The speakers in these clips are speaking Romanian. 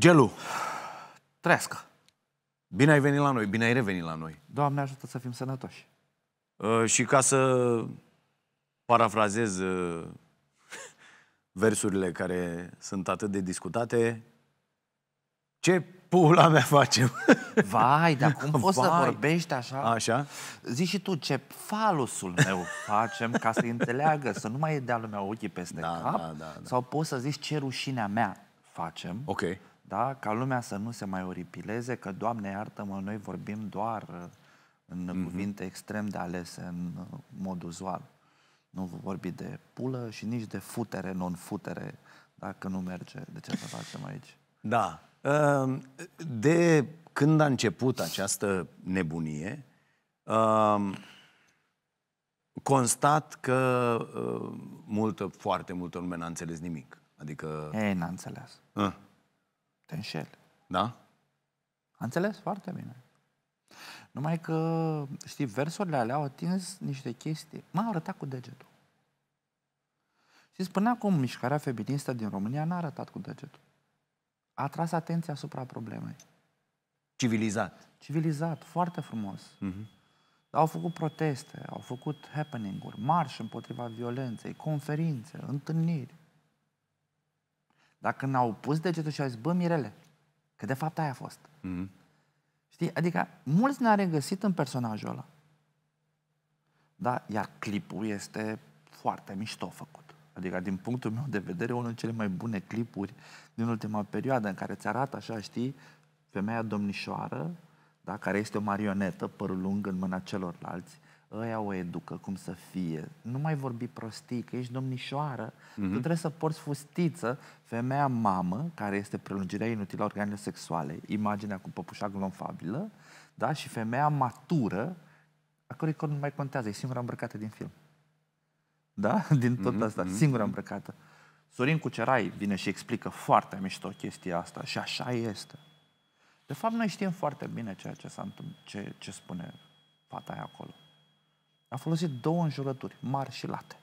Gelu, trească. Bine ai venit la noi, bine ai revenit la noi. Doamne ajută să fim sănătoși. Uh, și ca să parafrazez uh, versurile care sunt atât de discutate, ce pula mea facem? Vai, dar cum poți Vai. să vorbești așa? Așa? Zici și tu ce falusul meu facem ca să înțeleagă, să nu mai dea lumea ochii peste da, cap? Da, da, da. Sau poți să zici ce rușinea mea facem? Ok da? ca lumea să nu se mai oripileze, că, Doamne, iartă-mă, noi vorbim doar în mm-hmm. cuvinte extrem de alese, în mod uzual. Nu vorbi de pulă și nici de futere, non-futere, dacă nu merge, de ce să facem aici? Da. Ehm, de când a început această nebunie, ehm, constat că ehm, multă, foarte multă lume n-a înțeles nimic. Adică... Ei, n-a înțeles. A te înșeli. Da? A înțeles foarte bine. Numai că, știi, versurile alea au atins niște chestii. M-a arătat cu degetul. Și până acum mișcarea feministă din România n-a arătat cu degetul. A tras atenția asupra problemei. Civilizat. Civilizat, foarte frumos. Mm-hmm. Au făcut proteste, au făcut happening-uri, marș împotriva violenței, conferințe, întâlniri. Dar când au pus degetul și au zis, bă, Mirele, că de fapt aia a fost. Mm-hmm. Știi? Adică mulți ne au regăsit în personajul ăla. Da? Iar clipul este foarte mișto făcut. Adică, din punctul meu de vedere, unul dintre cele mai bune clipuri din ultima perioadă, în care ți arată așa, știi, femeia domnișoară, da, care este o marionetă, părul lung în mâna celorlalți, ăia o educă cum să fie. Nu mai vorbi prostii, că ești domnișoară, mm-hmm. tu mhm. trebuie să porți fustiță. Femeia mamă, care este prelungirea inutilă a organelor sexuale, imaginea cu păpușa glonfabilă, da? și femeia matură, a cărui corp nu mai contează, e singura îmbrăcată din film. Da? Din tot mm-hmm. asta, mhm, singura mhm. îmbrăcată. Sorin Cucerai vine și explică foarte mișto chestia asta și așa este. De fapt, noi știm foarte bine ceea ce, s-a întâmpl- ce, ce spune fata aia acolo. A folosit două înjurături, mari și late.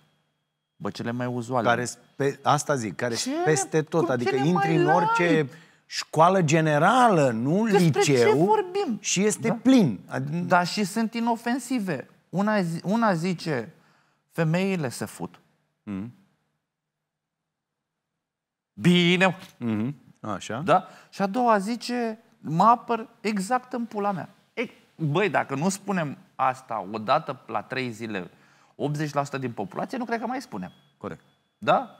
Bă, cele mai uzuale. Care, pe, asta zic, care ce? peste tot. Adică intri în orice light. școală generală, nu Despre liceu. ce vorbim? Și este da? plin. Ad... Dar și sunt inofensive. Una, una zice, femeile se fut. Mm. Bine. Mm-hmm. Așa. Da? Și a doua zice, mă apăr exact în pula mea. băi, dacă nu spunem asta o dată la trei zile 80% din populație, nu cred că mai spunem. Corect. Da?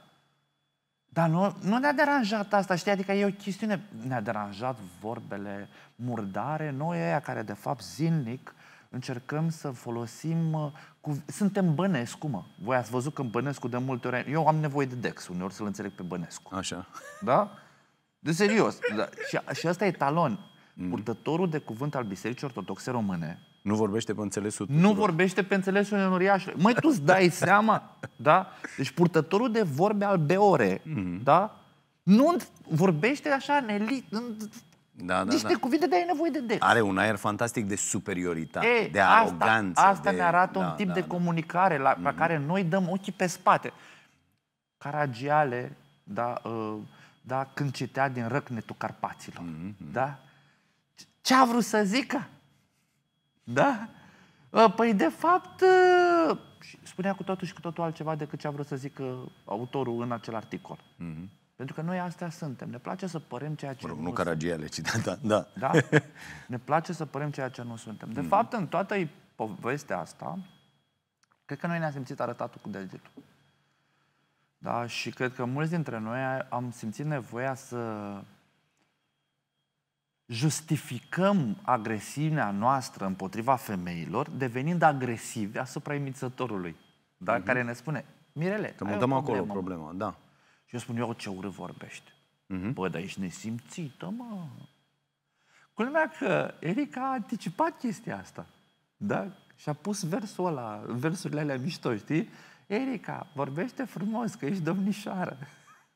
Dar nu, nu ne-a deranjat asta, știi? Adică e o chestiune. Ne-a deranjat vorbele murdare, noi aia care, de fapt, zilnic încercăm să folosim... Uh, cu... Suntem Bănescu, mă. Voi ați văzut când Bănescu de multe ori... Eu am nevoie de Dex, uneori să-l înțeleg pe Bănescu. Așa. Da? De serios. Da. Și, și asta e talon. Mm. Purtătorul de cuvânt al Bisericii Ortodoxe Române nu vorbește pe înțelesul tuturor. Nu vorbește pe înțelesul enoriașului. Măi, tu îți dai seama, da? Deci purtătorul de vorbe albeore, mm-hmm. da? Nu vorbește așa în elit, în da, da, niște da. cuvinte de ai nevoie de des. Are un aer fantastic de superioritate, e, de aroganță. Asta, asta de... ne arată da, un tip da, de da. comunicare la, mm-hmm. la mhm. care noi dăm ochii pe spate. Caragiale, da, uh, da, când citea din răcnetul Carpaților, mm-hmm. da? Ce a vrut să zică? Da? Ă, păi, de fapt, ă, spunea cu totul și cu totul altceva decât ce a vrut să zică autorul în acel articol. Mm-hmm. Pentru că noi astea suntem. Ne place să părem ceea ce Bă, nu Nu caragiale, ci da, da, da. da. Ne place să părem ceea ce nu suntem. De mm-hmm. fapt, în toată povestea asta, cred că noi ne-am simțit arătatul cu degetul. Da? Și cred că mulți dintre noi am simțit nevoia să justificăm agresiunea noastră împotriva femeilor devenind agresivi asupra imițătorului, da? uh-huh. care ne spune, Mirele, Că mutăm acolo problema, da. Și eu spun, eu ce urât vorbești. Uh-huh. Bă, dar ești nesimțită, mă. Culmea că Erica a anticipat chestia asta. Da? Și a pus versul ăla, versurile alea mișto, știi? Erica, vorbește frumos, că ești domnișoară.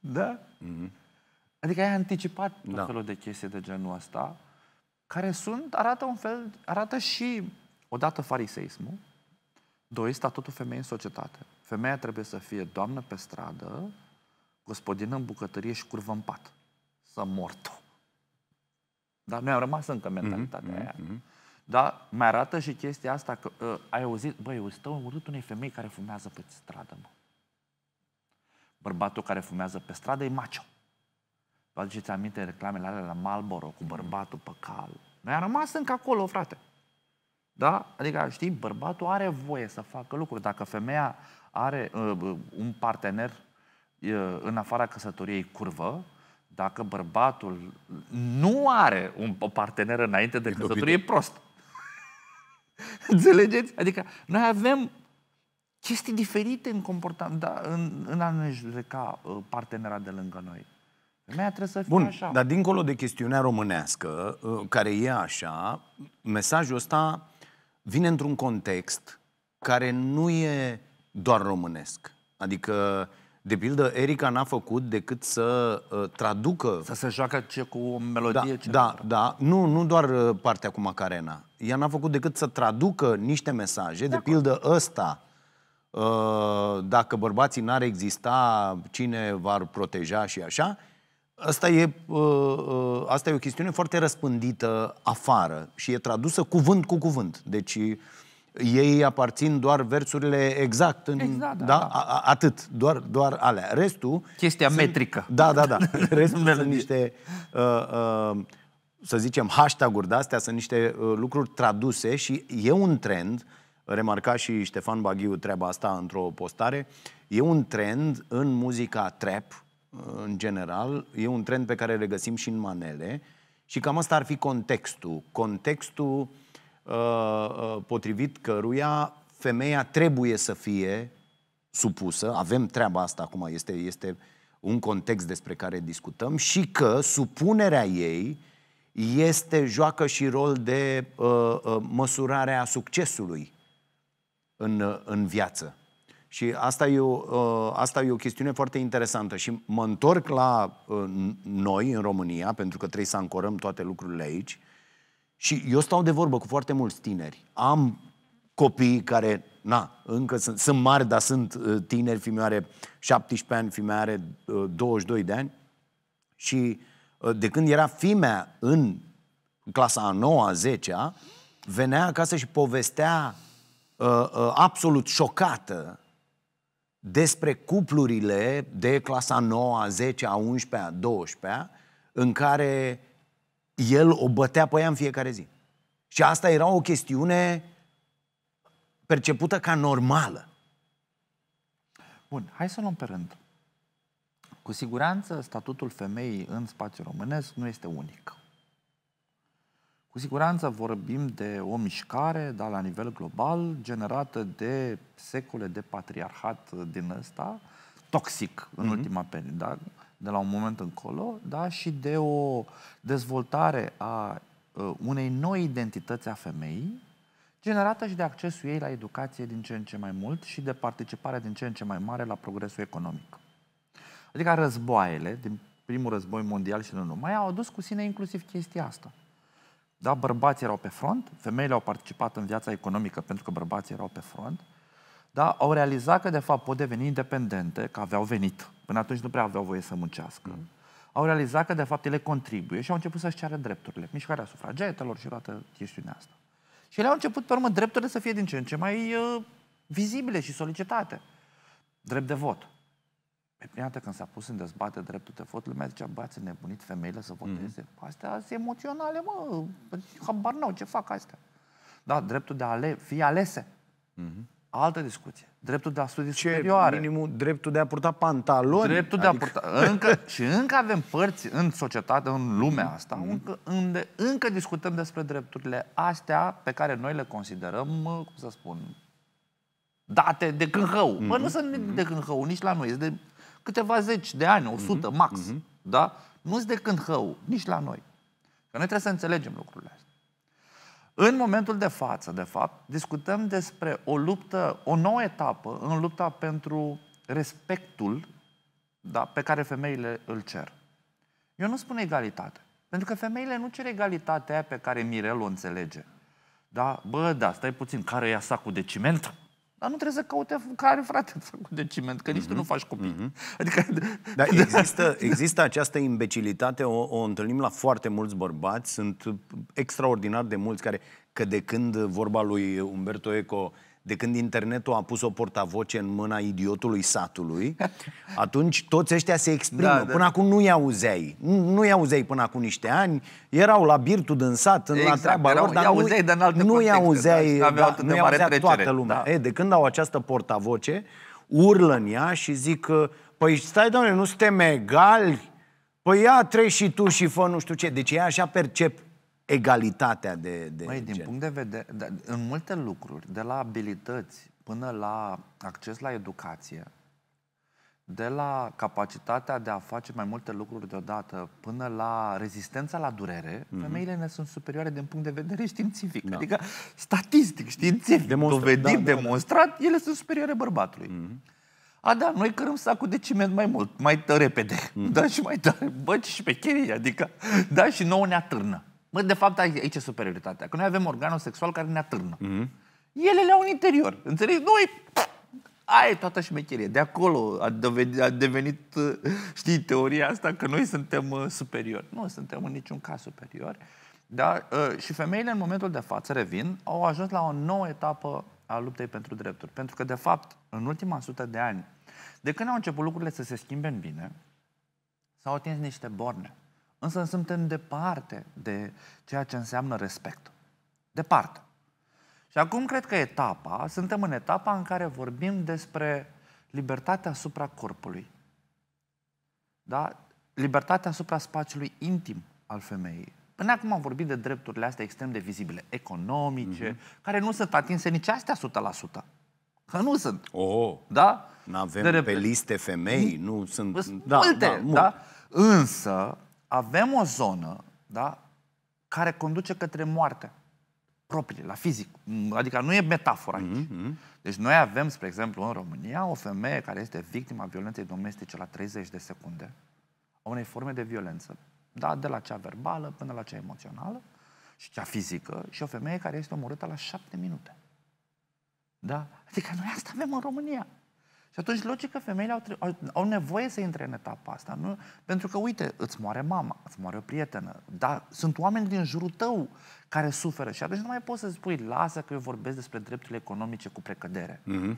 Da? Uh-huh. Adică ai anticipat tot da. felul de chestii de genul ăsta, care sunt, arată un fel, arată și, odată, fariseismul, doi, statutul femeii în societate. Femeia trebuie să fie doamnă pe stradă, gospodină în bucătărie și curvă în pat. Să mortu. Dar noi am rămas încă mhm, mentalitatea mm-hmm, aia. Mm-hmm. Dar mai arată și chestia asta că uh, ai auzit, băi, stă urât unei femei care fumează pe stradă, mă. Bărbatul care fumează pe stradă e macho. Vă aduceți aminte reclamele alea la Malboro cu bărbatul pe cal? Noi a rămas încă acolo, frate. Da? Adică, știi, bărbatul are voie să facă lucruri. Dacă femeia are uh, uh un partener uh, în afara căsătoriei curvă, dacă bărbatul nu are un partener înainte de căsătorie, e prost. Înțelegeți? Adică noi avem chestii diferite în, comportament, da, în, în a ne judeca uh, partenera de lângă noi. Femeia trebuie să fie Bun, așa. dar dincolo de chestiunea românească, uh, care e așa, mesajul ăsta vine într-un context care nu e doar românesc. Adică, de pildă, Erica n-a făcut decât să uh, traducă... Să se joacă ce cu o melodie. Da, ce da, da. Nu, nu doar uh, partea cu Macarena. Ea n-a făcut decât să traducă niște mesaje, de, de pildă ăsta, uh, dacă bărbații n-ar exista, cine v-ar proteja și așa, Asta e, uh, uh, asta e o chestiune foarte răspândită afară și e tradusă cuvânt cu cuvânt. Deci ei aparțin doar versurile exact, în, exact da, da, da. A, atât, doar, doar alea. Restul... Chestia sunt, metrică. Da, da, da. Restul sunt niște, uh, uh, să zicem, hashtag-uri de astea, sunt niște uh, lucruri traduse și e un trend, remarca și Ștefan Baghiu treaba asta într-o postare, e un trend în muzica trap, în general, e un trend pe care le găsim și în manele și cam asta ar fi contextul. Contextul uh, uh, potrivit căruia femeia trebuie să fie supusă, avem treaba asta acum, este, este un context despre care discutăm și că supunerea ei este, joacă și rol de uh, uh, măsurare a succesului în, uh, în viață. Și asta e, o, ă, asta e o chestiune foarte interesantă. Și mă întorc la ă, noi, în România, pentru că trebuie să ancorăm toate lucrurile aici. Și eu stau de vorbă cu foarte mulți tineri. Am copii care, na, încă sunt, sunt mari, dar sunt ă, tineri, are 17 ani, are 22 de ani. Și de când era fimea în clasa a 9-a, 10-a, venea acasă și povestea absolut șocată despre cuplurile de clasa 9, 10, 11, 12, în care el o bătea pe ea în fiecare zi. Și asta era o chestiune percepută ca normală. Bun, hai să luăm pe rând. Cu siguranță, statutul femeii în spațiul românesc nu este unic. Cu siguranță vorbim de o mișcare, dar la nivel global, generată de secole de patriarhat din ăsta, toxic în mm-hmm. ultima perioadă, da? de la un moment încolo, da? și de o dezvoltare a uh, unei noi identități a femeii, generată și de accesul ei la educație din ce în ce mai mult și de participare din ce în ce mai mare la progresul economic. Adică războaiele, din primul război mondial și nu numai, au adus cu sine inclusiv chestia asta. Da, bărbații erau pe front, femeile au participat în viața economică pentru că bărbații erau pe front, da, au realizat că de fapt pot deveni independente, că aveau venit. Până atunci nu prea aveau voie să muncească. Mm. Au realizat că de fapt ele contribuie și au început să-și ceară drepturile. Mișcarea sufragetelor și toată chestiunea asta. Și ele au început, pe urmă, drepturile să fie din ce în ce mai uh, vizibile și solicitate. Drept de vot, pe prima dată când s-a pus în dezbate dreptul de vot, lumea zicea, băiați nebunit femeile să voteze. Mm-hmm. Astea sunt emoționale, mă, păi habar n-au ce fac astea. Da, dreptul de a ale, fi alese. Mm-hmm. Altă discuție. Dreptul de a studii ce, superioare. Minimul, dreptul de a purta pantaloni. Dreptul adică... de a adică- purta... Încă, și încă avem părți în societate, în lumea mhm. asta, mm-hmm. încă, unde încă discutăm despre drepturile astea pe care noi le considerăm, cum să spun, date de cânhău. Mm-hmm. Bă, mhm. nu sunt mm-hmm. de cânhău, nici la noi. Este de câteva zeci de ani, 100 mm-hmm. max. Mm-hmm. Da? Nu-s de când hău, nici la noi. Că noi trebuie să înțelegem lucrurile astea. În momentul de față, de fapt, discutăm despre o luptă, o nouă etapă în lupta pentru respectul da, pe care femeile îl cer. Eu nu spun egalitate. Pentru că femeile nu cer egalitatea pe care Mirel o înțelege. Da? Bă, da, stai puțin, care e sacul de ciment? Dar nu trebuie să caute care frate făcut de ciment, că nici mm-hmm. tu mhm. nu faci copii. Mm-hmm. Adică... Dar există, există această imbecilitate, o, o întâlnim la foarte mulți bărbați, sunt extraordinar de mulți care, că de când vorba lui Umberto Eco, de când internetul a pus o portavoce în mâna idiotului satului, atunci toți ăștia se exprimă. Da, da. Până acum nu-i auzeai. Nu-i auzeai până acum niște ani. Erau la birtul din sat, în exact, la treaba erau, lor, dar auzeai, nu, alte nu-i auzeai, da, da, nu auzea toată lumea. Da. E, de când au această portavoce, urlă în ea și zic Păi stai, doamne, nu suntem egali? Păi ia treci și tu și fă nu știu ce. Deci ea așa percep egalitatea de, de Măi, gen. din punct de vedere, de, da, în multe lucruri, de la abilități până la acces la educație, de la capacitatea de a face mai multe lucruri deodată până la rezistența la durere, mm-hmm. femeile ne sunt superioare din punct de vedere științific. Da. Adică statistic, științific, Demonstra- dovedit, da, demonstrat, da, da. ele sunt superioare bărbatului. Mm-hmm. A, da, noi cărăm sacul de ciment mai mult, mai repede, mm-hmm. da, și mai tare. Bă, pe șmecherie, adică, da, și nouă ne atârnă. Mă, de fapt, aici e superioritatea. Că noi avem organul sexual care ne atârnă. Mm-hmm. Ele le au în interior. Înțelegi? Noi, aia e toată șmecherie. De acolo a devenit, a devenit, știi, teoria asta că noi suntem uh, superiori. Nu suntem în niciun caz superiori. Da? Uh, și femeile, în momentul de față, revin, au ajuns la o nouă etapă a luptei pentru drepturi. Pentru că, de fapt, în ultima sută de ani, de când au început lucrurile să se schimbe în bine, s-au atins niște borne. Însă suntem departe de ceea ce înseamnă respect. Departe. Și acum cred că etapa, suntem în etapa în care vorbim despre libertatea asupra corpului. Da? Libertatea asupra spațiului intim al femeii. Până acum am vorbit de drepturile astea extrem de vizibile, economice, mm-hmm. care nu sunt atinse nici astea 100%. Că nu sunt. Oh, da? Nu avem de pe liste femei, nu sunt... Da, multe, da, mult. da? Însă, avem o zonă da, care conduce către moarte proprie, la fizic. Adică nu e metaforă aici. Mm-hmm, mm-hmm. Deci noi avem, spre exemplu, în România, o femeie care este victima violenței domestice la 30 de secunde, a unei forme de violență, da, de la cea verbală până la cea emoțională și cea fizică, și o femeie care este omorâtă la 7 minute. Da? Adică noi asta avem în România. Și atunci, logic că femeile au, au, au nevoie să intre în etapa asta. Nu? Pentru că, uite, îți moare mama, îți moare o prietenă, dar sunt oameni din jurul tău care suferă și atunci nu mai poți să spui, lasă că eu vorbesc despre drepturile economice cu precădere. Mm-hmm.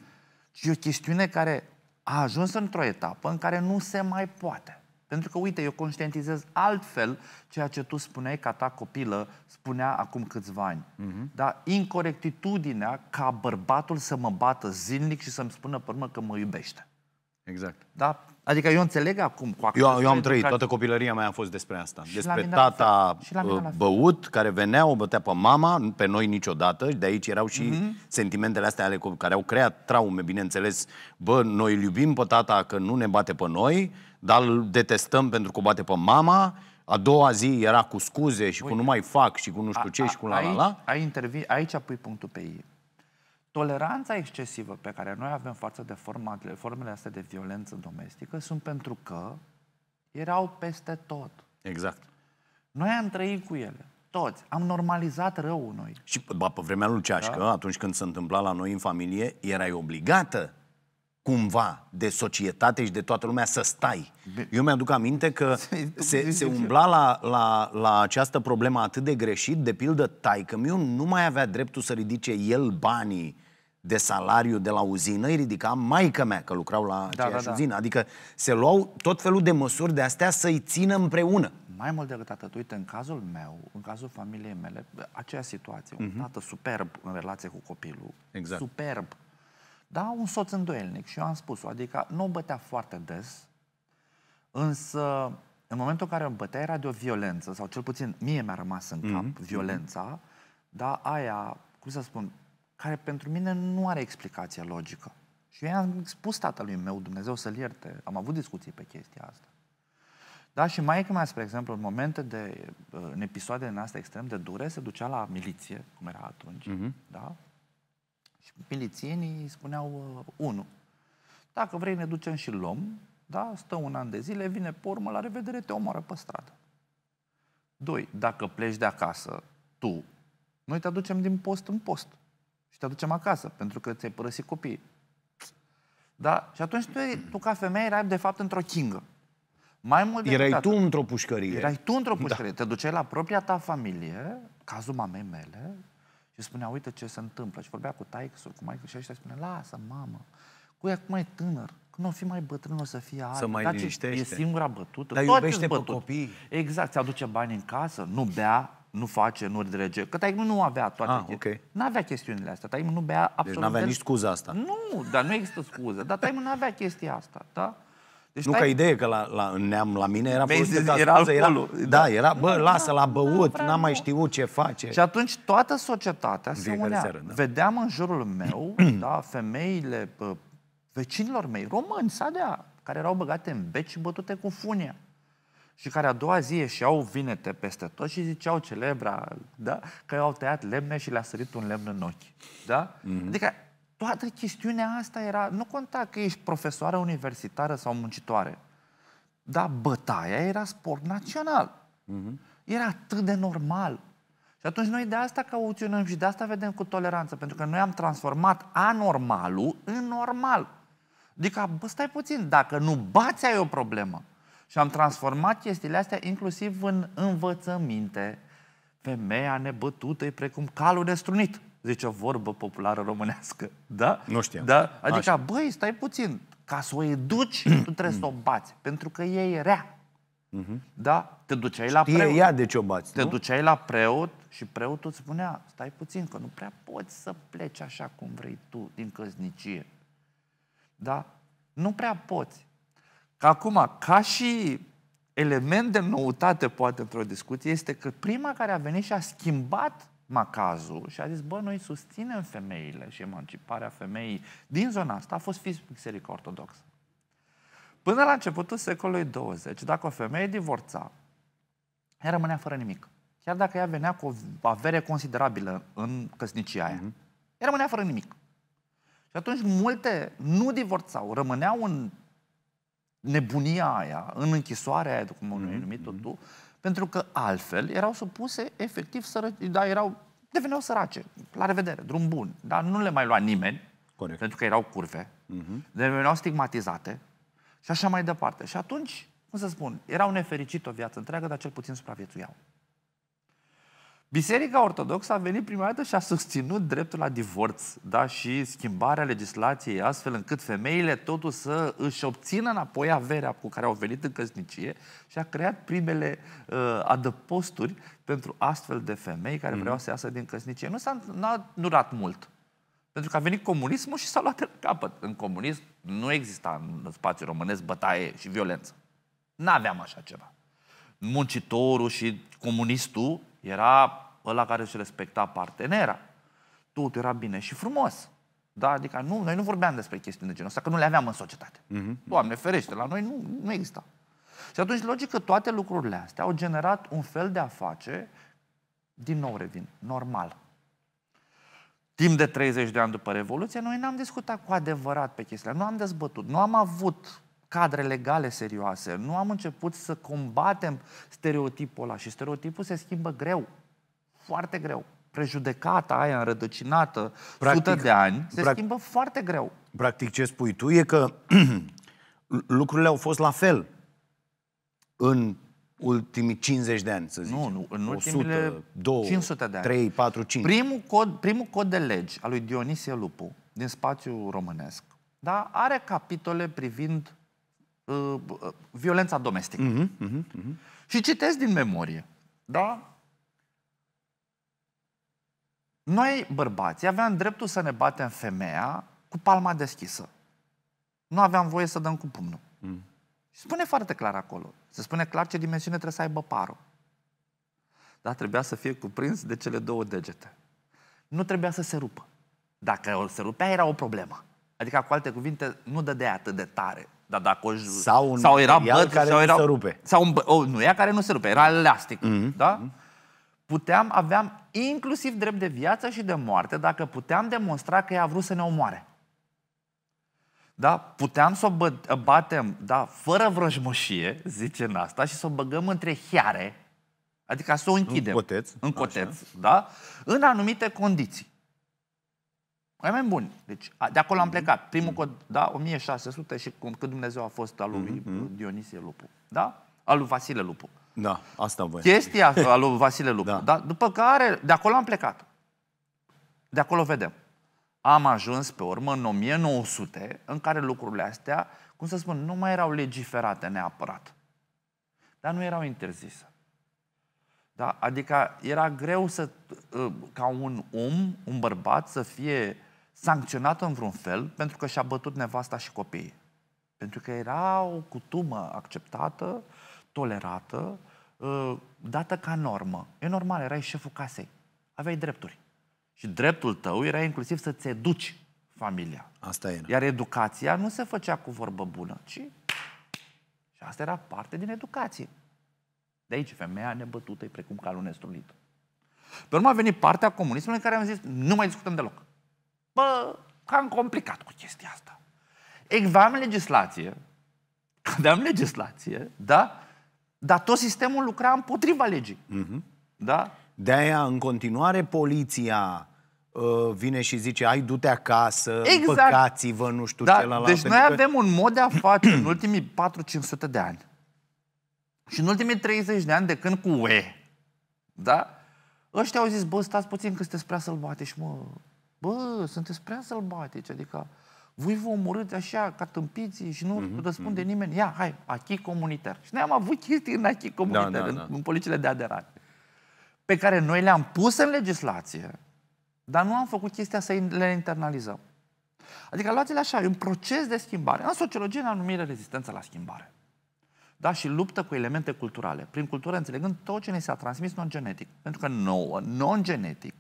Și e o chestiune care a ajuns într-o etapă în care nu se mai poate. Pentru că, uite, eu conștientizez altfel ceea ce tu spuneai ca ta copilă spunea acum câțiva ani. Uh-huh. Mhm. Dar incorectitudinea ca bărbatul să mă bată zilnic și să-mi spună pe urmă că mă iubește. Exact. Da? Adică eu înțeleg acum cu Eu, eu am trăit, toată copilăria mea a fost despre asta. Și despre tata băut, care venea, o bătea pe mama, pe noi niciodată, de aici erau și mm-hmm. sentimentele astea ale care au creat traume, bineînțeles. Bă, noi îl iubim pe tata că nu ne bate pe noi, dar îl detestăm pentru că o bate pe mama, a doua zi era cu scuze și Uite. cu nu mai fac și cu nu știu ce a, și cu la aici, la la. Ai intervi, aici pui punctul pe ei. Toleranța excesivă pe care noi avem față de formatele, formele astea de violență domestică sunt pentru că erau peste tot. Exact. Noi am trăit cu ele. Toți. Am normalizat răul noi. Și bă, pe vremea lui Ceașcă, da? atunci când se întâmpla la noi în familie, erai obligată cumva de societate și de toată lumea să stai. Eu mi-aduc aminte că păi, se, se umbla la, la, la această problemă atât de greșit, de pildă taică miu nu mai avea dreptul să ridice el banii de salariu de la uzină, îi ridica maica mea că lucrau la da, da, aceeași da, da, uzină. Adică se luau tot felul de măsuri de astea să-i țină împreună. Mai mult decât atât, uite, în cazul meu, în cazul familiei mele, aceea situație, mm-hmm. un mhm. tată superb în relație cu copilul, exact. superb, da, un soț îndoielnic și eu am spus-o, adică nu o bătea foarte des, însă în momentul în care o bătea era de o violență, sau cel puțin mie mi-a rămas în cap mm-hmm. violența, dar aia, cum să spun, care pentru mine nu are explicație logică. Și eu i-am spus tatălui meu, Dumnezeu să-l ierte, am avut discuții pe chestia asta. Da, și mai mea, spre exemplu, în momente de, în episoade din astea extrem de dure, se ducea la miliție, cum era atunci, mm-hmm. da? Și milițienii spuneau uh, Dacă vrei ne ducem și luăm, da? stă un an de zile, vine pe urmă, la revedere, te omoară pe stradă. Doi, dacă pleci de acasă, tu, noi te aducem din post în post și te aducem acasă, pentru că ți-ai părăsit copiii. Da? Și atunci tu, tu ca femeie erai de fapt într-o chingă. Mai mult Erai tu într-o pușcărie. Erai tu într-o da. pușcărie. Da. Te duceai la propria ta familie, cazul mamei mele, și spunea, uite ce se întâmplă. Și vorbea cu taică cu maică și ăștia spune, lasă, mamă, cu ea cum e tânăr, când o fi mai bătrân, o să fie altă. Să mai liniștește. E singura bătută. Dar iubește pe copii. Exact, ți aduce bani în casă, nu bea, nu face, nu drege. Că taic nu avea toate. Ah, okay. Nu avea chestiunile astea. Taic nu bea deci absolut. Deci nu avea nici scuza asta. Nu, dar nu există scuză. Dar taic nu avea chestia asta. Da? Deci, nu stai... ca idee că la, la, neam la mine era Vezi, folosită era, era Da, era, bă, lasă, l-a băut, n-am mai știut ce face. Și atunci toată societatea se unea. Seară, da. Vedeam în jurul meu, da, femeile bă, vecinilor mei, români, sadea, care erau băgate în beci și bătute cu funia. Și care a doua zi ieșeau vinete peste tot și ziceau celebra, da, că au tăiat lemne și le-a sărit un lemn în ochi. Da? Mm-hmm. Adică Toată chestiunea asta era, nu conta că ești profesoară universitară sau muncitoare, dar bătaia era sport național. Uh-huh. Era atât de normal. Și atunci noi de asta cauționăm și de asta vedem cu toleranță, pentru că noi am transformat anormalul în normal. Adică, bă, stai puțin, dacă nu bați, ai o problemă. Și am transformat chestiile astea inclusiv în învățăminte. Femeia nebătută e precum calul destrunit. Zice o vorbă populară românească. Da? Nu știu. Da? Adică, Așa. băi, stai puțin. Ca să o educi, tu trebuie să o bați. Pentru că e rea. Uh-huh. Da? Te duceai Știe la preot. ea de ce o bați, Te nu? duceai la preot și preotul îți spunea, stai puțin, că nu prea poți să pleci așa cum vrei tu din căznicie. Da? Nu prea poți. Că acum, ca și element de noutate, poate, într-o discuție, este că prima care a venit și a schimbat Macazu și a zis, bă, noi susținem femeile și emanciparea femeii din zona asta a fost fix biserică ortodoxă. Până la începutul secolului 20, dacă o femeie divorța, ea rămânea fără nimic. Chiar dacă ea venea cu o avere considerabilă în căsnicia aia, mm-hmm. ea rămânea fără nimic. Și atunci multe nu divorțau, rămâneau în nebunia aia, în închisoarea aia, cum mm-hmm. numit-o mhm. tu, pentru că altfel erau supuse efectiv sărăci, da, erau, deveneau sărace. La revedere, drum bun. Dar nu le mai lua nimeni, Corect. pentru că erau curve, uh-huh. deveneau stigmatizate și așa mai departe. Și atunci, cum să spun, erau nefericit o viață întreagă, dar cel puțin supraviețuiau. Biserica Ortodoxă a venit prima dată și a susținut dreptul la divorț da? și schimbarea legislației astfel încât femeile totuși să își obțină înapoi averea cu care au venit în căsnicie și a creat primele uh, adăposturi pentru astfel de femei care mm. vreau să iasă din căsnicie. Nu s-a a durat mult. Pentru că a venit comunismul și s-a luat în capăt. În comunism nu exista în spațiu românesc bătaie și violență. N-aveam așa ceva. Muncitorul și comunistul era ăla care își respecta partenera, tot era bine și frumos. Da? Adică nu, noi nu vorbeam despre chestiuni de genul ăsta, că nu le aveam în societate. Uh-huh. Doamne ferește, la noi nu, nu exista. Și atunci, logic că toate lucrurile astea au generat un fel de a face, din nou revin, normal. Timp de 30 de ani după Revoluție, noi n-am discutat cu adevărat pe chestiile, nu am dezbătut, nu am avut cadre legale serioase, nu am început să combatem stereotipul ăla și stereotipul se schimbă greu foarte greu. Prejudecata aia înrădăcinată, practic, sute de ani, se practic, schimbă foarte greu. Practic ce spui tu e că lucrurile au fost la fel în ultimii 50 de ani, să zicem. Nu, nu, în 100, ultimile 2, 500 de ani. 3, 4, 5. Primul cod, primul cod de legi al lui Dionisie Lupu din spațiul românesc da, are capitole privind uh, uh violența domestică. uh-huh, uh-huh. Și citesc din memorie. Da? Noi, bărbații, aveam dreptul să ne batem femeia cu palma deschisă. Nu aveam voie să dăm cu pumnul. Mm. Și spune foarte clar acolo. Se spune clar ce dimensiune trebuie să aibă parul. Dar trebuia să fie cuprins de cele două degete. Nu trebuia să se rupă. Dacă o se rupea, era o problemă. Adică, cu alte cuvinte, nu dădea atât de tare. Dar dacă o, sau, un sau era băt, care sau era, nu se rupe. Sau un, o, nu, ea care nu se rupe, era elastic. Mm-hmm. Da? Mm-hmm puteam, aveam inclusiv drept de viață și de moarte dacă puteam demonstra că ea a vrut să ne omoare. Da? Puteam să o ă, batem da? fără vrăjmășie, zice în asta, și să o băgăm între hiare, adică să o închidem. În coteț. În coteț, da? În anumite condiții. Oameni buni. Deci, de acolo am mhm. plecat. Primul mhm. cod, da, 1600 și cum, cât Dumnezeu a fost al lui mhm. Dionisie Lupu, da? Al lui Vasile Lupu. Da, asta voi. Chestia a lui Vasile Lupu. da. da? După care, de acolo am plecat. De acolo vedem. Am ajuns pe urmă în 1900, în care lucrurile astea, cum să spun, nu mai erau legiferate neapărat. Dar nu erau interzise. Da? Adică era greu să, uh, ca un om, un bărbat, să fie sancționat în vreun fel pentru că și-a bătut nevasta și copiii. Pentru că era o cutumă acceptată tolerată, ă, dată ca normă. E normal, erai șeful casei. Aveai drepturi. Și dreptul tău era inclusiv să-ți educi familia. Asta e. Iar educația nu se făcea cu vorbă bună, ci... Și asta era parte din educație. De aici femeia nebătută, precum calul nestrulit. Pe urmă a venit partea comunismului în care am zis, nu mai discutăm deloc. Bă, cam complicat cu chestia asta. Aveam legislație, aveam legislație, da? Dar tot sistemul lucra împotriva legii. Mm-hmm. Da? De aia, în continuare, poliția uh, vine și zice, ai, du-te acasă, exact. păcați-vă, nu știu da, la Deci noi că... avem un mod de a face în ultimii 4-500 de ani. Și în ultimii 30 de ani, de când cu UE, da? Ăștia au zis, bă, stați puțin că sunteți prea sălbatici, mă. Bă, sunteți prea sălbatici, adică voi vă omorâți așa ca tâmpiții și nu mm-hmm, răspunde mm-hmm. nimeni. Ia, hai, achii comunitar. Și noi am avut chestii în achii da, comunitar, da, da, da. în, în politicile de aderare, pe care noi le-am pus în legislație, dar nu am făcut chestia să le internalizăm. Adică luați-le așa, e un proces de schimbare. În sociologie ne numire rezistență la schimbare. Da? Și luptă cu elemente culturale. Prin cultură înțelegând tot ce ne s-a transmis non-genetic. Pentru că nouă, non-genetic,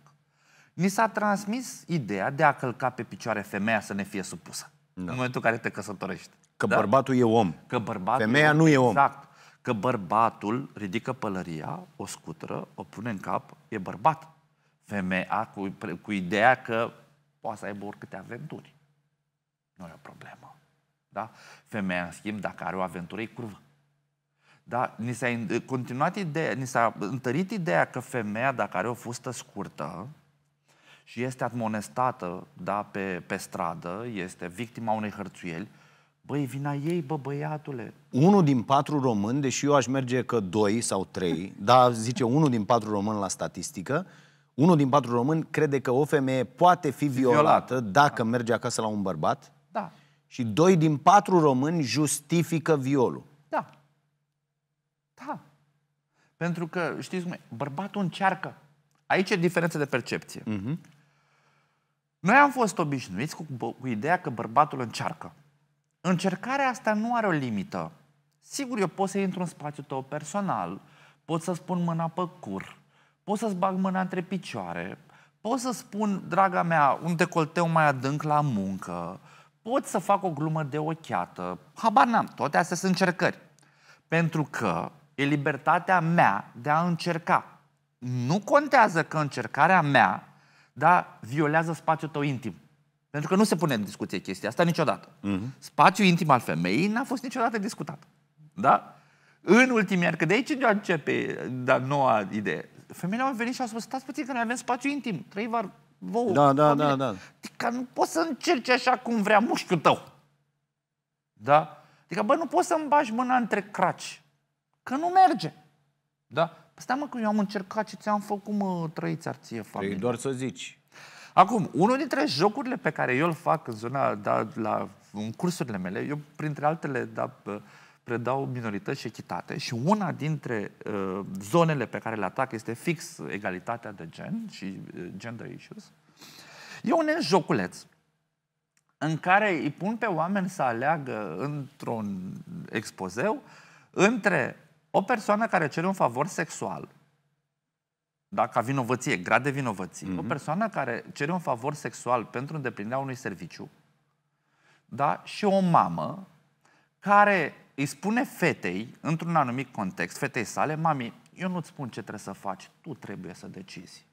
ni s-a transmis ideea de a călca pe picioare femeia să ne fie supusă. Da. În momentul în care te căsătorești. Că da? bărbatul e om. Că bărbatul femeia e om. nu e om. Exact. Că bărbatul ridică pălăria, o scutură, o pune în cap, e bărbat. Femeia cu, cu ideea că poate să aibă oricâte aventuri. Nu e o problemă. Da? Femeia, în schimb, dacă are o aventură, e curvă. Da? Ni s-a continuat ideea, ni s-a întărit ideea că femeia, dacă are o fustă scurtă, și este admonestată da, pe, pe stradă, este victima unei hărțuieli, Băi, vina ei, bă, băiatule. Unul din patru români, deși eu aș merge că doi sau trei, dar zice unul din patru români la statistică, unul din patru români crede că o femeie poate fi violată dacă da. merge acasă la un bărbat. Da. Și doi din patru români justifică violul. Da. Da. Pentru că, știți cum e, bărbatul încearcă. Aici e diferența de percepție. Uh-huh. Noi am fost obișnuiți cu, cu ideea că bărbatul încearcă. Încercarea asta nu are o limită. Sigur, eu pot să intru în spațiul tău personal, pot să spun mâna pe cur, pot să-ți bag mâna între picioare, pot să spun, draga mea, un decolteu mai adânc la muncă, pot să fac o glumă de ochiată, habar n-am, toate astea sunt încercări. Pentru că e libertatea mea de a încerca. Nu contează că încercarea mea da, violează spațiul tău intim. Pentru că nu se pune în discuție chestia asta niciodată. Uh-huh. Spațiul intim al femeii n-a fost niciodată discutat. Da? În ultimii ani, că de aici începe da, noua idee. Femeile au venit și au spus, stați puțin că noi avem spațiu intim. Trei var, vouă, da, da, da, da. Adică nu poți să încerci așa cum vrea mușchiul tău. Da? Adică, bă, nu poți să-mi bagi mâna între craci. Că nu merge. Da? Stai mă că eu am încercat ce ți-am făcut, mă, trăiți ar ție, familie. doar să zici. Acum, unul dintre jocurile pe care eu îl fac în zona, da, la, în cursurile mele, eu, printre altele, da, predau minorități și echitate și una dintre uh, zonele pe care le atac este fix egalitatea de gen și uh, gender issues. E un joculeț în care îi pun pe oameni să aleagă într-un expozeu între o persoană care cere un favor sexual, da, ca vinovăție, grad de vinovăție, mm-hmm. o mhm. persoană care cere un favor sexual pentru îndeplinirea unui serviciu, da, și o mamă care îi spune fetei, într-un anumit context, fetei sale, mami, eu nu-ți spun ce trebuie să faci, tu trebuie să decizi.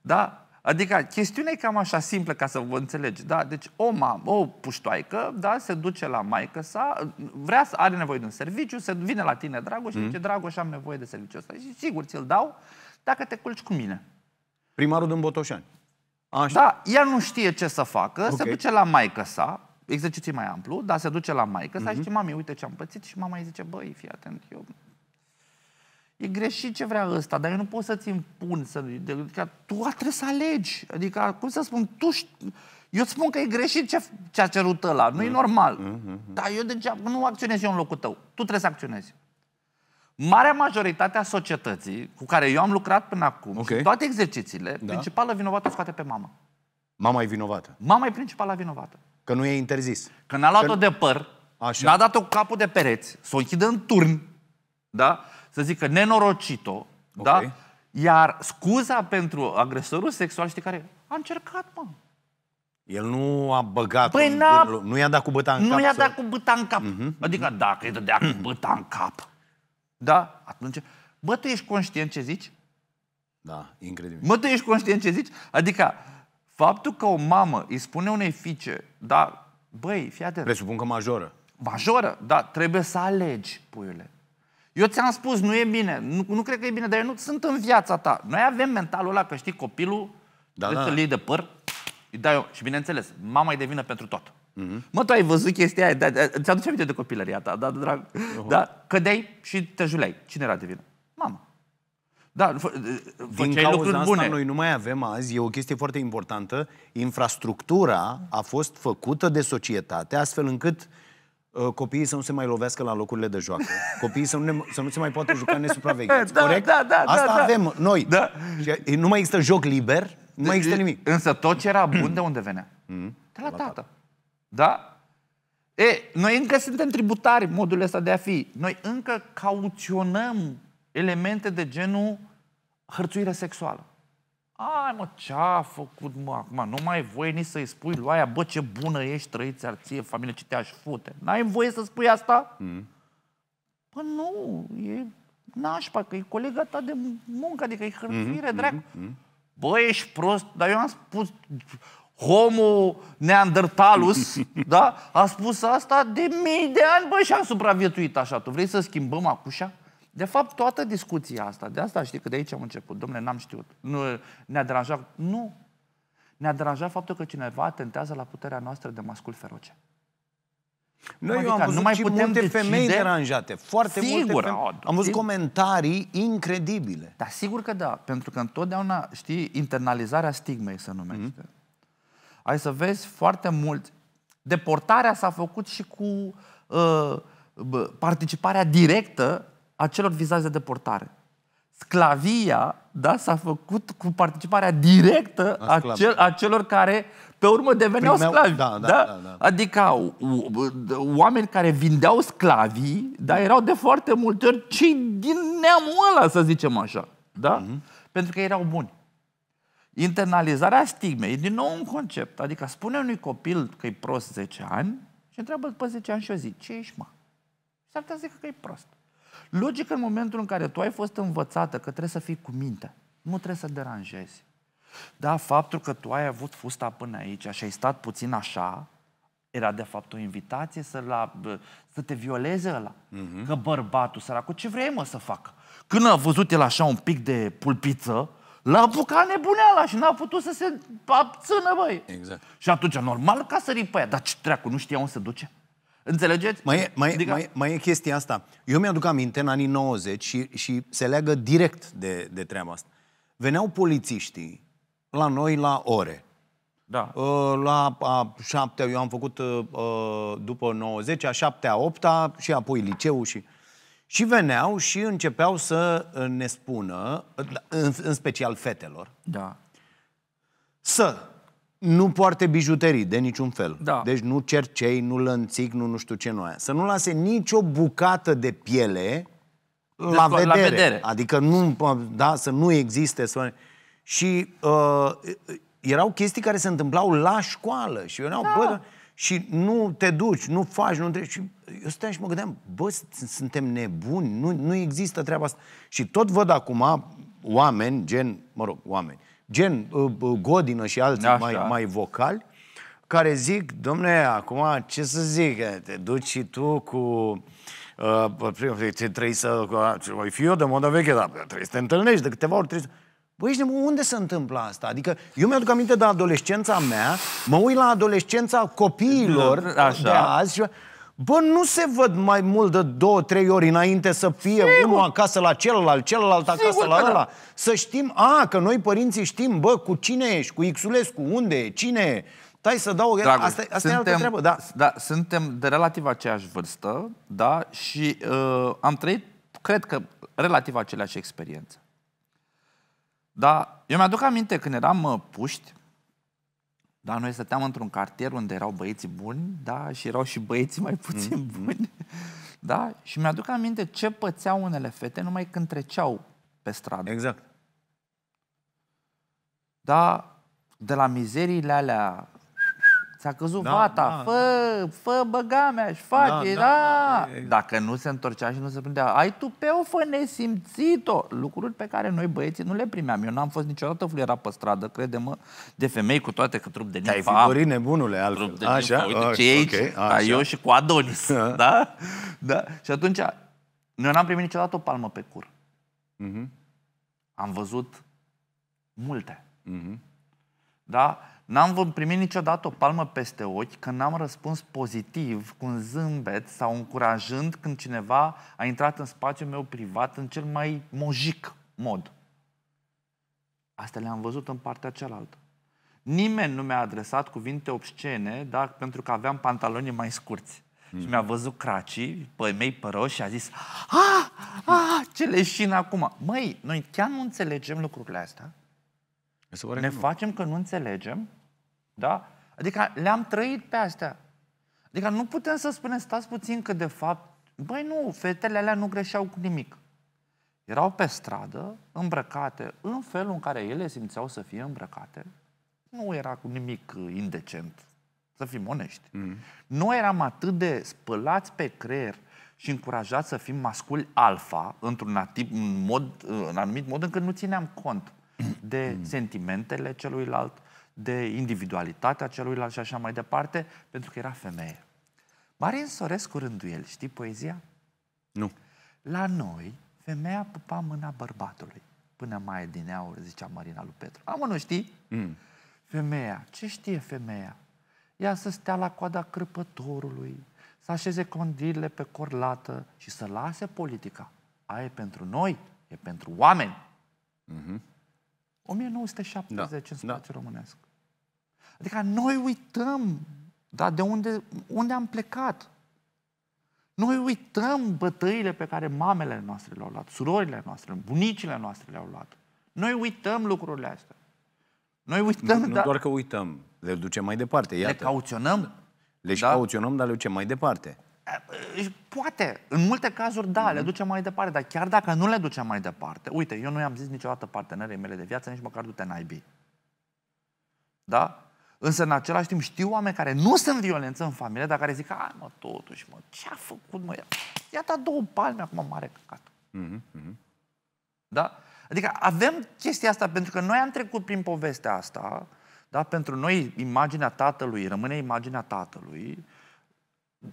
Da? Adică chestiunea e cam așa simplă ca să vă înțelegi. Da? Deci o mamă, o puștoaică, da, se duce la maică sa, vrea să are nevoie de un serviciu, se vine la tine Dragoș mm. și zice Dragoș am nevoie de serviciul ăsta. Și sigur ți-l dau dacă te culci cu mine. Primarul din Botoșani. Așa. Da, ea nu știe ce să facă, okay. Da, se duce la maică sa, exerciții mai amplu, dar se duce la maică sa mm-hmm. și mhm. zice, mami, uite ce am pățit și mama îi zice, băi, fii atent, eu e greșit ce vrea ăsta, dar eu nu pot să-ți impun să... Adică tu trebuie să alegi. Adică, cum să spun, tu știi... Eu spun că e greșit ce, ce a cerut ăla, nu e mm. normal. Mm-hmm. Dar eu degeaba nu acționez eu în locul tău. Tu trebuie să acționezi. Marea majoritate a societății cu care eu am lucrat până acum okay. toate exercițiile, da. principală vinovată scoate pe mama. Mama e vinovată? Mama e principala vinovată. Că nu e interzis. Că n-a luat-o că... de păr, n-a dat-o cu capul de pereți, s-o închidă în turn, da? să zică, nenorocito, da? okay. da? Iar scuza pentru agresorul sexual, știi care? A încercat, mă. El nu a băgat, păi în, nu i-a dat cu băta în nu cap. Nu i-a dat să... cu băta în cap. Uh-huh. Adică dacă îi dădea cu mhm. băta în cap, da? Atunci, bă, tu ești conștient ce zici? Da, incredibil. Mă, tu ești conștient ce zici? Adică, faptul că o mamă îi spune unei fiice, da, băi, fii atent. Presupun că majoră. Majoră, da, trebuie să alegi, puiule. Eu ți-am spus, nu e bine, nu, nu cred că e bine, dar eu nu sunt în viața ta. Noi avem mentalul ăla că știi copilul, da, da. îl iei de păr, îi dai eu. Și bineînțeles, mama e de vină pentru tot. Mm-hmm. Mă, tu ai văzut chestia aia, da, da, ți-aduce aminte de copilăria ta, da, drag? Uh-huh. Da, cădeai și te juleai. Cine era de vină? Mama. Da, Din cauza asta bune. noi nu mai avem azi, e o chestie foarte importantă, infrastructura a fost făcută de societate astfel încât uh, Uh, copiii să nu se mai lovească la locurile de joacă, copiii să nu, ne, să nu se mai poată juca nesupravegheați, da, da, corect? Da, da, Asta da, avem noi. Da. Și nu mai există joc liber, nu de, mai există nimic. Însă tot ce era bun de unde venea? Mm. de la, tată. Da? E, noi încă suntem tributari modul ăsta de a fi. Noi încă cauționăm elemente de genul hărțuire sexuală. Ai mă, ce a făcut mă acum? Nu mai voie nici să-i spui lui aia, bă, ce bună ești, trăiți ar ție, familie, ce te-aș fute. N-ai voie să spui asta? Mm. Bă, păi nu, e nașpa, că e colega ta de muncă, adică e hârfire, mm-hmm, dracu. Mm-hmm, mm-hmm. Bă, ești prost, dar eu am spus, homo neandertalus, da? A spus asta de mii de ani, bă, și am supraviețuit așa. Tu vrei să schimbăm acușa? De fapt, toată discuția asta, de asta știi că de aici am început, domnule, n-am știut, nu, ne-a deranjat, nu. Ne-a deranjat faptul că cineva atentează la puterea noastră de mascul feroce. Noi adică, eu am văzut nu mai putem multe decide? femei deranjate, foarte sigur, multe femei. Am văzut comentarii incredibile. Da, sigur că da, pentru că întotdeauna, știi, internalizarea stigmei se numește. Mm-hmm. Ai să vezi foarte mult. Deportarea s-a făcut și cu uh, participarea directă a celor vizați de deportare. Sclavia da, s-a făcut cu participarea directă a, a, cel, a celor care pe urmă deveneau Primeau, sclavi. Da, da, da? Da, da. Adică oameni care vindeau sclavii da, erau de foarte multe ori cei din neamul ăla, să zicem așa. Da? Mm-hmm. Pentru că erau buni. Internalizarea stigmei e din nou un concept. Adică spune unui copil că e prost 10 ani și întreabă după 10 ani și o zi, ce ești, mă? Și ar putea să zică că e prost. Logic în momentul în care tu ai fost învățată că trebuie să fii cu minte, nu trebuie să deranjezi. Da, faptul că tu ai avut fusta până aici și ai stat puțin așa, era de fapt o invitație să, la, să te violeze ăla. Uh-huh. Că bărbatul săracul, ce vrei mă să facă? Când a văzut el așa un pic de pulpiță, l-a apucat nebuneala și n-a putut să se abțină, băi. Exact. Și atunci, normal că a sărit pe aia, dar ce treacu, nu știa unde se duce? Înțelegeți? Mai e, mai, adică... mai, mai e chestia asta. Eu mi-aduc aminte în anii 90 și, și se leagă direct de, de treaba asta. Veneau polițiștii la noi la ore. Da. Ă, la a șaptea, eu am făcut ă, ă, după 90, a șaptea, a opta și apoi liceu și... Și veneau și începeau să ne spună, în, în special fetelor, da. să nu poarte bijuterii de niciun fel. Da. Deci nu cercei, nu lănțic, nu nu știu ce nu aia. Să nu lase nicio bucată de piele de la, vedere. la vedere. Adică nu, da, să nu existe. Să... Și uh, erau chestii care se întâmplau la școală și eu da. bă, da, și nu te duci, nu faci, nu treci. Și eu stăteam și mă gândeam, bă, suntem nebuni, nu, nu există treaba asta. Și tot văd acum oameni, gen, mă rog, oameni, gen uh, uh, Godină și alții mai, mai vocali, care zic, domne, acum ce să zic, te duci și tu cu... Uh, te trebuie să... Voi fi eu de modă veche, dar trebuie să te întâlnești de câteva ori. Trebuie să... Băi, ești nebun, unde se întâmplă asta? Adică eu mi-aduc aminte de adolescența mea, mă uit la adolescența copiilor Așa. de azi și Bă, nu se văd mai mult de două, trei ori înainte să fie Sigur. unul acasă la celălalt, celălalt acasă la da. ăla. Să știm, a, că noi părinții știm, bă, cu cine ești, cu Xulescu, unde e, cine e. Stai să dau... Dragul, asta, asta suntem, e altă treabă, da. da. Suntem de relativ aceeași vârstă, da, și uh, am trăit, cred că, relativ aceleași experiențe. Da, eu mi-aduc aminte când eram uh, puști, da, noi stăteam într-un cartier unde erau băieții buni, da, și erau și băieții mai puțin mm-hmm. buni. Da? Și mi-aduc aminte ce pățeau unele fete numai când treceau pe stradă. Exact. Da, de la mizeriile alea Ți-a căzut da, fata, da, fă, da. fă băga mea și face, da, da. da. da. Dacă nu se întorcea și nu se prindea, ai tu pe o fă nesimțit-o. Lucruri pe care noi băieții nu le primeam. Eu n-am fost niciodată fluiera pe stradă, crede-mă, de femei cu toate că trup de nimfa. Ai fi dorit nebunule altfel. de așa, uite așa, ce aici, okay, așa. eu și cu Adonis. Da. da? da? Și atunci, noi n-am primit niciodată o palmă pe cur. Mm-hmm. Am văzut multe. Mm-hmm. Da? N-am primit niciodată o palmă peste ochi că n-am răspuns pozitiv, cu un zâmbet sau încurajând când cineva a intrat în spațiul meu privat în cel mai mojic mod. Asta le-am văzut în partea cealaltă. Nimeni nu mi-a adresat cuvinte obscene, dar pentru că aveam pantaloni mai scurți. Mm. Și mi-a văzut cracii, păi mei păroși și a zis Ah, ah, ce leșin acum. Măi, noi chiar nu înțelegem lucrurile astea. Ne facem că nu înțelegem da? Adică le-am trăit pe astea. Adică nu putem să spunem, stați puțin că de fapt, băi nu, fetele alea nu greșeau cu nimic. Erau pe stradă, îmbrăcate, în felul în care ele simțeau să fie îmbrăcate. Nu era cu nimic uh, indecent, să fim onești. Mm. Noi eram atât de spălați pe creier și încurajați să fim masculi alfa într-un mod, uh, în anumit mod încât nu țineam cont de mm. sentimentele celuilalt, de individualitatea celuilalt și așa mai departe, pentru că era femeie. Marin Sorescu el, știi poezia? Nu. La noi, femeia pupa mâna bărbatului. Până mai din aur, zicea Marina lui Petru. Am nu știi? Mm. Femeia. Ce știe femeia? Ea să stea la coada crăpătorului, să așeze condirile pe corlată și să lase politica. Aia e pentru noi, e pentru oameni. Mm-hmm. 1970 da. în da. spațiu da. românesc. Adică noi uităm da, de unde, unde am plecat. Noi uităm bătăile pe care mamele noastre le-au luat, surorile noastre, bunicile noastre le-au luat. Noi uităm lucrurile astea. Noi uităm, nu, nu dar... doar că uităm, le ducem mai departe. Iată. Le cauționăm. Le și da? cauționăm, dar le ducem mai departe. Poate, în multe cazuri, da, mm-hmm. le mhm. ducem mai departe, dar chiar dacă nu le ducem mai departe, uite, eu nu i-am zis niciodată partenerii mele de viață, nici măcar du-te în IB. Da? Însă în același timp știu oameni care nu sunt violență în familie, dar care zic, ai mă, totuși, mă, ce-a făcut, mă, i-a dat două palme acum, mare căcat. Mm-hmm. Da? Adică avem chestia asta pentru că noi am trecut prin povestea asta, da? pentru noi imaginea tatălui rămâne imaginea tatălui,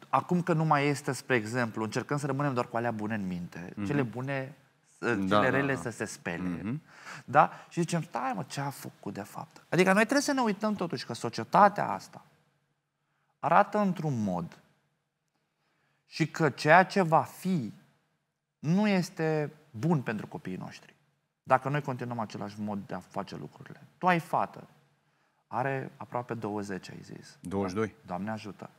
Acum că nu mai este, spre exemplu, încercăm să rămânem doar cu alea bune în minte. Mm-hmm. Cele bune tinerele da, da, da. să se spele. Mm-hmm. Da? Și zicem, stai mă, ce a făcut de fapt? Adică noi trebuie să ne uităm totuși că societatea asta arată într-un mod și că ceea ce va fi nu este bun pentru copiii noștri. Dacă noi continuăm același mod de a face lucrurile. Tu ai fată, are aproape 20, ai zis. 22. Da. Doamne ajută.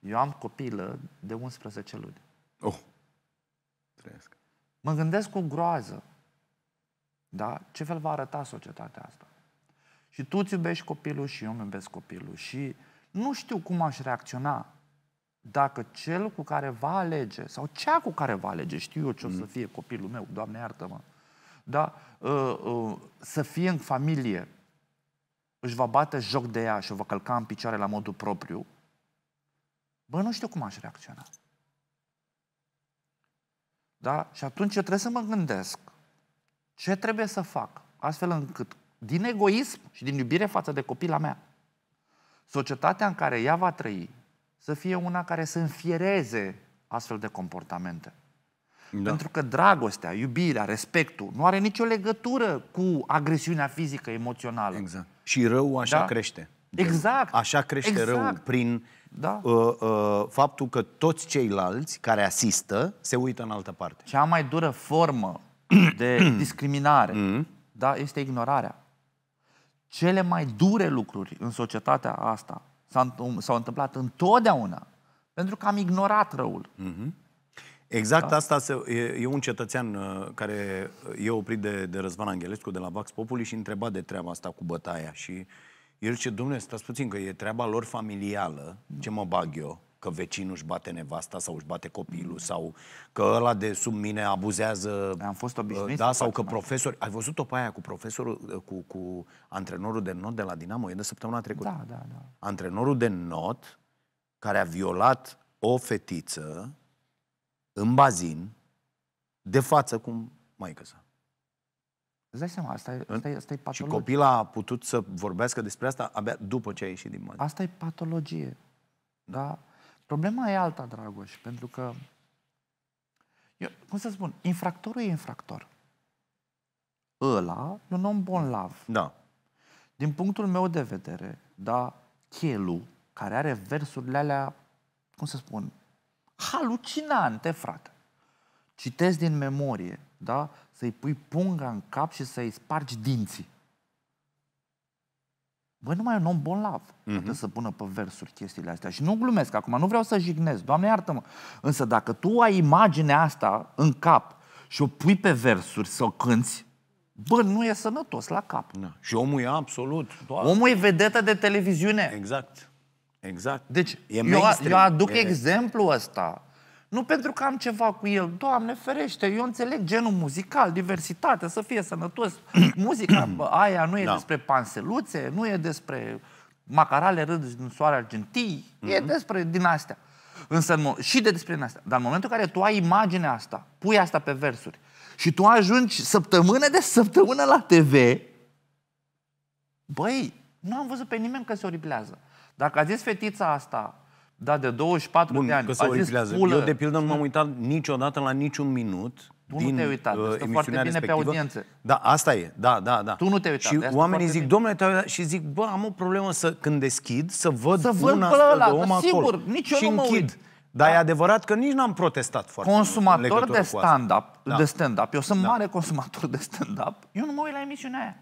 Eu am copilă de 11 luni. Oh, trăiesc. Mă gândesc cu groază. Da? Ce fel va arăta societatea asta? Și tu îți iubești copilul și eu îmi iubesc copilul. Și nu știu cum aș reacționa dacă cel cu care va alege, sau cea cu care va alege, știu eu ce o să mm-hmm. fie copilul meu, Doamne iartă-mă, da? Uh, uh, să fie în familie, își va bate joc de ea și o va călca în picioare la modul propriu, bă, nu știu cum aș reacționa. Da? Și atunci eu trebuie să mă gândesc ce trebuie să fac, astfel încât din egoism și din iubire față de copila mea, societatea în care ea va trăi să fie una care să înfiereze astfel de comportamente. Da. Pentru că dragostea, iubirea, respectul nu are nicio legătură cu agresiunea fizică, emoțională. Exact. Și rău așa da? crește. Exact. Așa crește exact. rău prin da. uh, uh, faptul că toți ceilalți care asistă se uită în altă parte. Cea mai dură formă de discriminare mm-hmm. da, este ignorarea. Cele mai dure lucruri în societatea asta s-au întâmplat întotdeauna pentru că am ignorat răul. Mm-hmm. Exact da. asta se, e, e un cetățean uh, care uh, e oprit de, de Răzvan Angelescu de la Vax Populi și întreba de treaba asta cu bătaia și uh, el ce domnule, stați puțin, că e treaba lor familială, ce mă bag eu, că vecinul își bate nevasta sau își bate copilul sau că ăla de sub mine abuzează. Am fost obișnuit. Uh, da, sau că profesor Ai văzut-o pe aia cu profesorul, uh, cu, cu antrenorul de not de la Dinamo? E de săptămâna trecută. Da, da, da. Antrenorul de not care a violat o fetiță în bazin de față cu maică sa. Îți dai seama, asta e, asta e, asta e patologie. Și copila a putut să vorbească despre asta abia după ce a ieșit din mână. Asta e patologie. Da. da? Problema e alta, Dragoș, pentru că, eu, cum să spun, infractorul e infractor. Ăla e un om bonlav. Da. Din punctul meu de vedere, da, chelu, care are versurile alea, cum să spun, halucinante, frate. Citesc din memorie, da? să-i pui punga în cap și să-i spargi dinții. Bă, numai un om bolnav mhm. uh-huh. poate să pună pe versuri chestiile astea. Și nu glumesc acum, nu vreau să jignez. Doamne iartă-mă. Însă dacă tu ai imaginea asta în cap și o pui pe versuri să o cânți, bă, nu e sănătos la cap. Da. Și omul e absolut. Doar... Omul e vedetă de televiziune. Exact. Exact. Deci, e eu, eu aduc e... exemplul ăsta nu pentru că am ceva cu el. Doamne ferește, eu înțeleg genul muzical, diversitatea, să fie sănătos. Muzica aia nu e da. despre panseluțe, nu e despre macarale râd din soare argentii, mm-hmm. e mhm. despre din astea. Însă, și de despre din astea. Dar în momentul în care tu ai imaginea asta, pui asta pe versuri și tu ajungi săptămână de săptămână la TV, băi, nu am văzut pe nimeni că se oriblează. Dacă a zis fetița asta, da, de 24 Bun, de ani. Că se zis, Eu, de pildă, nu m-am uitat niciodată la niciun minut tu din nu te-ai uitat, uh, foarte bine respectivă. pe audiență. Da, asta e, da, da, da. Tu nu te-ai uitat. Și oamenii zic, domnule, te și zic, bă, am o problemă să, când deschid, să văd să văd una, ăla, de om da, acolo. sigur, nici eu și nu mă uit. Dar da. e adevărat că nici n-am protestat foarte Consumator de stand-up, da. de stand-up, eu sunt da. mare consumator de stand-up, eu nu mă uit la emisiunea aia.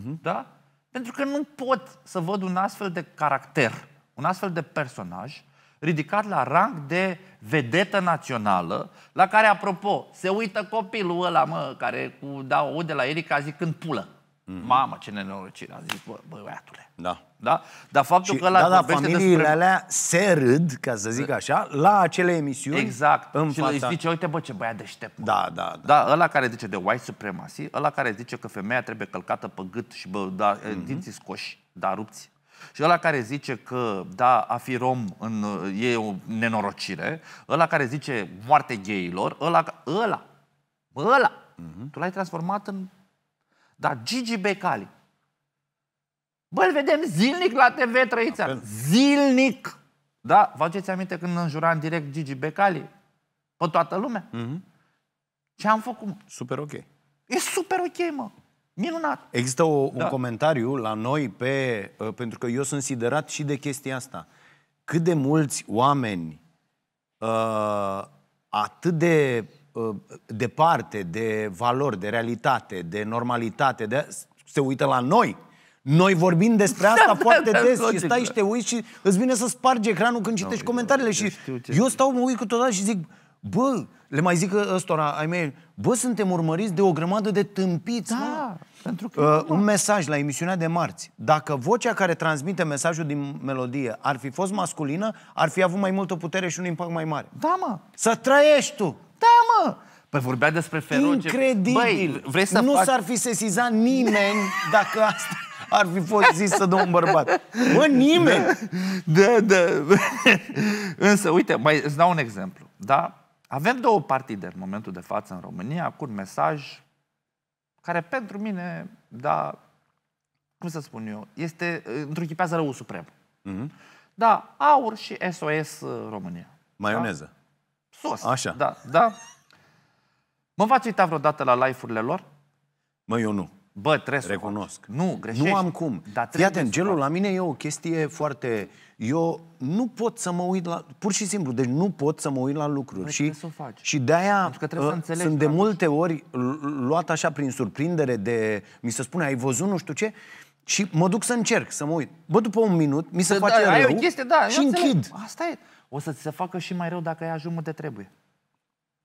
Uh-huh. Da? Pentru că nu pot să văd un astfel de caracter un astfel de personaj ridicat la rang de vedetă națională, la care, apropo, se uită copilul ăla, mă, care cu, da, o de la Erica când pulă. Mm-hmm. Mamă, ce nenorocire. a zis, bă, băiatule. Da. Da? Dar faptul și, că la da, da, familiile despre... alea se râd, ca să zic așa, la acele emisiuni. Exact. În și fața... zice, uite bă, ce băiat deștept. Mă. Da, da, da. Da, ăla care zice de white supremacy, ăla care zice că femeia trebuie călcată pe gât și bă, da, mm-hmm. dinții scoși, dar rupți și ăla care zice că, da, a fi rom în, e o nenorocire, ăla care zice moarte gheilor, ăla, ăla, ăla, uh-huh. tu l-ai transformat în... Da, Gigi Becali. Bă, îl vedem zilnic la TV, trăița. Zilnic! Da, vă aduceți aminte când înjura în direct Gigi Becali? Pe toată lumea? Uh-huh. Ce am făcut? Super ok. E super ok, mă. Minunat! Există o, da. un comentariu la noi pe, uh, pentru că eu sunt siderat și de chestia asta. Cât de mulți oameni uh, atât de uh, departe de valori, de realitate, de normalitate, de, se uită la noi. Noi vorbim despre da, asta da, foarte da, des și stai da. și te uiți și îți vine să spargi ecranul când citești no, da, comentariile eu, și eu, eu stau, mă uit câteodată și zic Bă, le mai zic ăstora ai mei, bă, suntem urmăriți de o grămadă de tâmpiți, da, pentru că uh, Un mesaj la emisiunea de marți. Dacă vocea care transmite mesajul din melodie ar fi fost masculină, ar fi avut mai multă putere și un impact mai mare. Da, mă. Să trăiești tu! Da, mă! Păi vorbea despre feroce. Incredibil! Băi, vrei să nu fac... s-ar fi sesizat nimeni dacă asta ar fi fost zisă de un bărbat. Bă, nimeni! Da, da. da. Însă, uite, mai îți dau un exemplu. Da? Avem două partide în momentul de față în România cu un mesaj care pentru mine, da, cum să spun eu, este, întruchipează răul suprem. Mm-hmm. Da, AUR și SOS uh, România. Da? Maioneză. Da? Sos. Așa. Da, da. Mă v-ați uitat vreodată la live-urile lor? Mă, eu nu. Bă, trebuie să Recunosc. Faci. Nu, greșești. Nu am cum. Dar Fii atent, gelul la mine e o chestie foarte eu nu pot să mă uit la... Pur și simplu, deci nu pot să mă uit la lucruri. și, să faci. și de-aia că să uh, sunt de multe ori luat așa prin surprindere de... Mi se spune, ai văzut nu știu ce... Și mă duc să încerc, să mă uit. Bă, după un minut, mi se da, face da, rău ai o chestie, da, și închid. Asta e. O să ți se facă și mai rău dacă ai ajuns unde trebuie.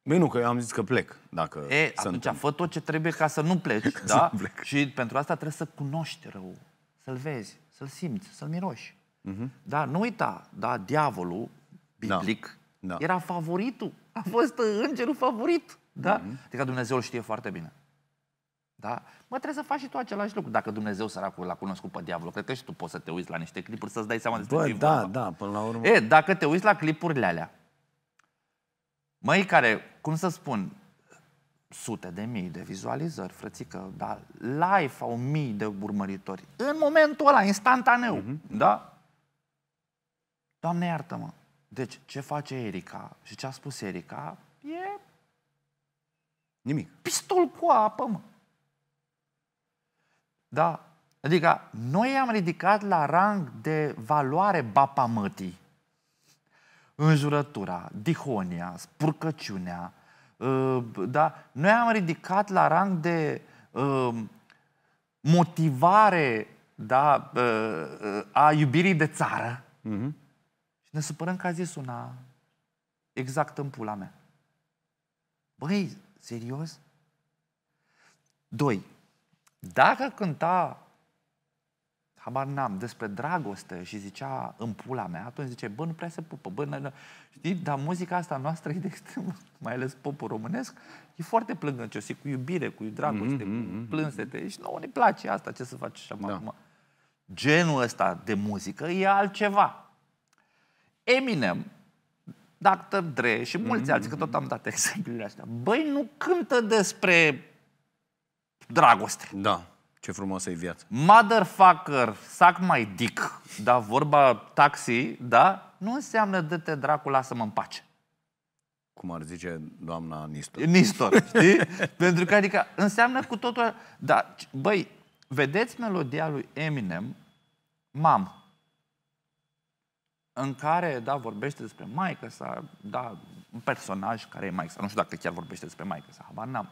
Bine, nu, că eu am zis că plec. Dacă e, atunci întâmplă. fă tot ce trebuie ca să nu pleci, da? Plec. Și pentru asta trebuie să cunoști rău, să-l vezi, să-l simți, să-l miroși. Uh-huh. Da, nu uita, da, diavolul biblic da. da. era favoritul. A fost îngerul favorit. Da? Uh-huh. Adică Dumnezeu îl știe foarte bine. Da? Mă, trebuie să faci și tu același lucru. Dacă Dumnezeu săracul l-a cunoscut pe diavolul, cred că și tu poți să te uiți la niște clipuri să-ți dai seama despre Bă, da, da, până la urmă. E, dacă te uiți la clipurile alea, măi care, cum să spun, sute de mii de vizualizări, frățică, da, live au mii de urmăritori. În momentul ăla, instantaneu, uh-huh. da? Doamne, iartă-mă. Deci, ce face Erica și ce a spus Erica e Nimic. Pistol cu apă, mă. Da? Adică noi am ridicat la rang de valoare bapamătii înjurătura, dihonia, spurcăciunea, ă, da? Noi am ridicat la rang de ă, motivare da, ă, a iubirii de țară, mm-hmm ne supărăm că a zis una exact în pula mea. Băi, serios? Doi, dacă cânta, habar n-am, despre dragoste și zicea în pula mea, atunci zice, bă, nu prea se pupă, bă, nu, știi, dar muzica asta noastră e de extrem, mai ales popul românesc, e foarte plângâncios, e cu iubire, cu dragoste, mm-hmm, cu mm-hmm, plânsete, mm-hmm. și nouă ne place asta, ce să faci așa da. acum. Genul ăsta de muzică e altceva. Eminem, Dr. Dre și mulți mm-hmm. alții, că tot am dat exemplele astea. Băi, nu cântă despre dragoste. Da, ce frumoasă e viața. Motherfucker, sac mai dick, da, vorba taxi, da, nu înseamnă dă-te dracu, lasă-mă în pace. Cum ar zice doamna Nistor. Nistor, știi? Pentru că, adică, înseamnă cu totul... Da, băi, vedeți melodia lui Eminem, Mamă în care, da, vorbește despre maică sa, da, un personaj care e maică sa, nu știu dacă chiar vorbește despre maică sa, habar n-am.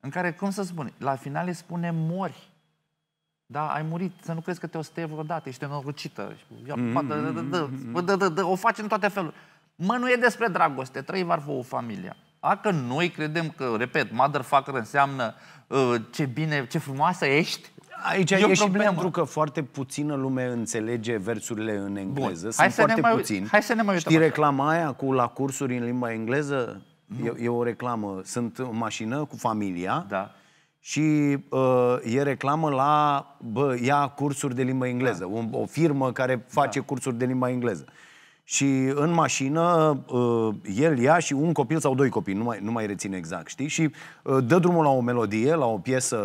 În care, cum să spun, la final îi spune mori. Da, ai murit, să nu crezi că te o stăie vreodată, ești norocită, mm-hmm, mm-hmm, O faci în toate felurile. Mă, nu e despre dragoste, trăi varfă o familie. Dacă noi credem că, repet, motherfucker înseamnă uh, ce bine, ce frumoasă ești, Aici e, e și pentru că foarte puțină lume înțelege versurile în engleză. Bun. Sunt hai să foarte mai, puțin. Hai să ne mai uităm. Știi reclama aia cu la cursuri în limba engleză? E, e o reclamă. Sunt o mașină cu familia. Da și uh, e reclamă la, bă, ia cursuri de limba engleză, da. o, o firmă care face da. cursuri de limba engleză. Și în mașină, uh, el ia și un copil sau doi copii, nu mai, nu mai rețin exact, știi? Și uh, dă drumul la o melodie, la o piesă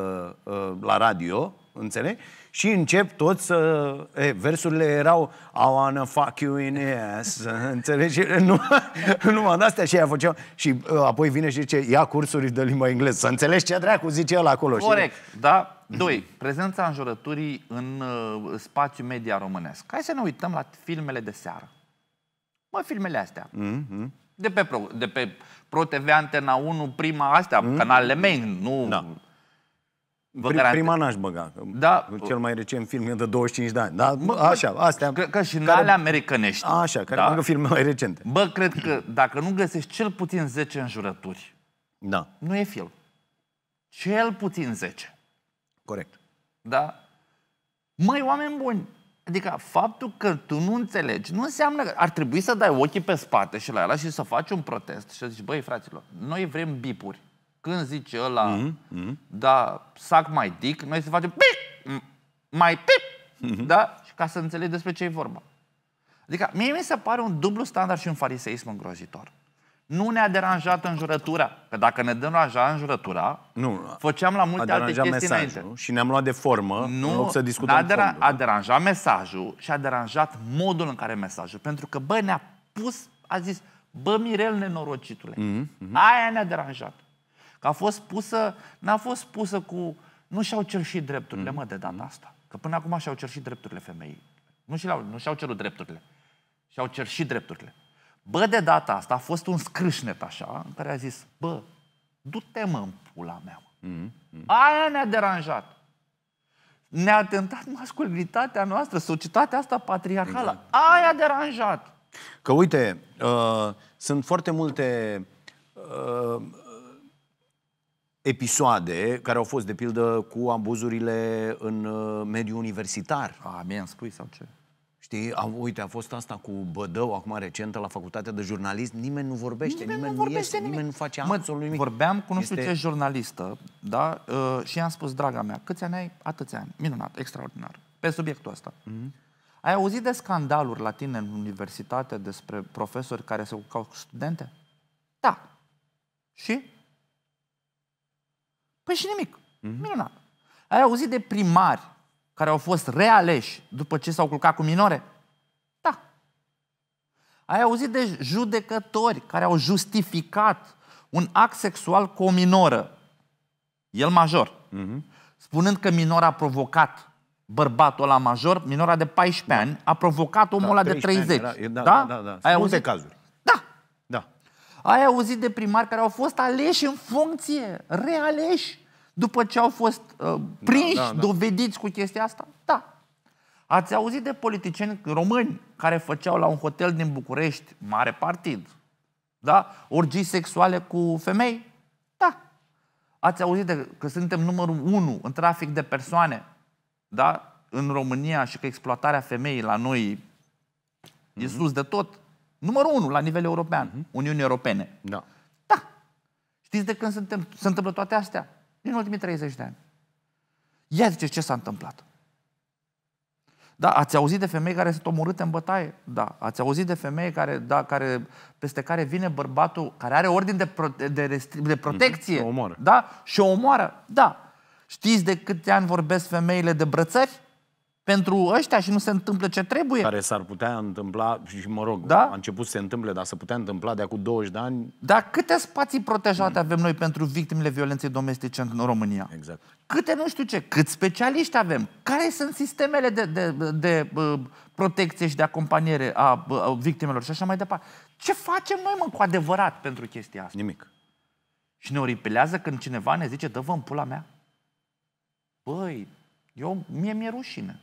uh, la radio, înțelegi? Și încep tot să... E, versurile erau I wanna fuck you in ass, înțelegi? Nu, numai de-astea și aia făceau. Și uh, apoi vine și zice, ia cursuri de limba engleză, să înțelegi ce dracu zice el acolo. Corect, și... da. Doi, prezența înjurăturii în uh, spațiu media românesc. Hai să ne uităm la filmele de seară. Mă, filmele astea. Mm-hmm. De pe, pro, de pe Pro TV Antena 1, prima astea, mm? canalele main, nu da. Vă Prim, garante. prima n-aș băga. Da. Cel mai recent film e de 25 de ani. Da, bă, așa, astea... Cred că și care... alea americanești. Așa, care da. filme mai recente. Bă, cred că dacă nu găsești cel puțin 10 înjurături, da. nu e film. Cel puțin 10. Corect. Da? Măi, oameni buni, adică faptul că tu nu înțelegi, nu înseamnă că ar trebui să dai ochii pe spate și la ala și să faci un protest și să zici, băi, fraților, noi vrem bipuri. Când zice ăla, mm-hmm. da, sac mai dic, noi să facem pip, mai pip, mm-hmm. da? Și ca să înțelegi despre ce e vorba. Adică mie mi se pare un dublu standard și un fariseism îngrozitor. Nu ne-a deranjat jurătura. Că dacă ne dăm în jurătura, nu, făceam la multe alte chestii mesajul înainte. Și ne-am luat de formă nu, în loc să discutăm a, deran- fondul. a deranjat mesajul și a deranjat modul în care mesajul. Pentru că, bă, ne-a pus, a zis, bă, Mirel nenorocitule, mm-hmm. aia ne-a deranjat. Că a fost pusă, n-a fost pusă cu... Nu și-au cerșit drepturile, mm mă, de data asta. Că până acum și-au cerșit drepturile femeii. Nu și-au, nu și-au cerut drepturile. Și-au cerșit drepturile. Bă, de data asta a fost un scrâșnet așa, în care a zis, bă, du-te mă în pula mea. Mă. mm, mm. Aia ne-a deranjat. Ne-a tentat masculinitatea noastră, societatea asta patriarhală. Exact. Aia a deranjat. Că uite, uh, sunt foarte multe uh, episoade care au fost, de pildă, cu abuzurile în uh, mediul universitar. A, mi am spui sau ce? Știi, a, uite, a fost asta cu Bădău, acum recentă, la facultatea de jurnalism, nimeni nu vorbește, nimeni, nimeni nu, vorbește iese, nimic. nimeni nu face mă, absolut nimic. Vorbeam cu nu este... ce jurnalistă, da? Uh, și i-am spus, draga mea, câți ani ai? Atâți ani. Minunat, extraordinar. Pe subiectul ăsta. Mm-hmm. Ai auzit de scandaluri la tine în universitate despre profesori care se ocupau cu studente? Da. Și? Păi și nimic. Mm-hmm. Minunat. Ai auzit de primari care au fost realeși după ce s-au culcat cu minore? Da. Ai auzit de judecători care au justificat un act sexual cu o minoră, el major, mm-hmm. spunând că minora a provocat bărbatul la major, minora de 14 da. ani, a provocat omul ăla de 30. Era, da, da, da, da. Ai auzit? cazuri. Ai auzit de primari care au fost aleși în funcție, realeși, după ce au fost uh, da, prinși, da, da, da. dovediți cu chestia asta? Da. Ați auzit de politicieni români care făceau la un hotel din București, mare partid, da? Orgii sexuale cu femei? Da. Ați auzit de că suntem numărul unu în trafic de persoane, da? În România și că exploatarea femeii la noi e sus de tot. Numărul unu la nivel european, mm-hmm. Uniunii Europene. Da. Da. Știți de când întâmplă, se întâmplă toate astea? Din ultimii 30 de ani. Ia zice ce s-a întâmplat. Da, ați auzit de femei care sunt omorâte în bătaie? Da. Ați auzit de femei care, da, care, peste care vine bărbatul care are ordin de, pro, de, restri, de protecție? Mm-hmm. O omoară. Da? Și o omoară? Da. Știți de câte ani vorbesc femeile de brățări? pentru ăștia și nu se întâmplă ce trebuie. Care s-ar putea întâmpla, și mă rog, da? a început să se întâmple, dar se putea întâmpla de acum 20 de ani. Dar câte spații protejate mm. avem noi pentru victimele violenței domestice în România? Exact. Câte nu știu ce, câți specialiști avem? Care sunt sistemele de, de, de, de protecție și de acompaniere a, a victimelor și așa mai departe? Ce facem noi, mă, cu adevărat pentru chestia asta? Nimic. Și ne oripilează când cineva ne zice, dă-vă în pula mea. Băi, eu, mie mi-e rușine.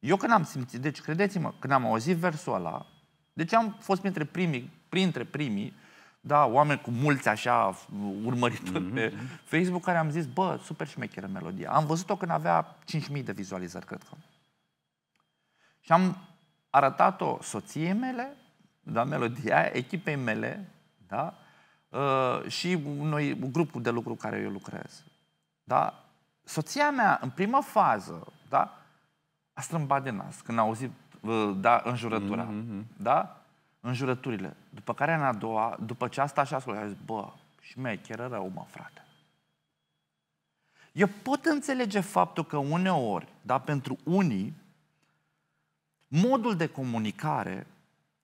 Eu când am simțit, deci credeți-mă, când am auzit versul ăla, deci am fost printre primii, printre primii, da, oameni cu mulți așa urmăritori mm-hmm. pe mhm. Facebook care am zis, bă, super șmecheră melodia. Am văzut-o când avea 5.000 de vizualizări, cred că. Și am arătat-o soției mele, da, melodia echipei mele, da, uh, și noi, grupul de lucru care eu lucrez. Da? Soția mea, în primă fază, da, a strâmbat de nas când a auzit da, înjurătura. Mm-hmm, mm-hmm. Da? Înjurăturile. După care în a doua, după ce asta așa a zis, bă, șmecheră rău, mă, frate. Eu pot înțelege faptul că uneori, dar pentru unii, modul de comunicare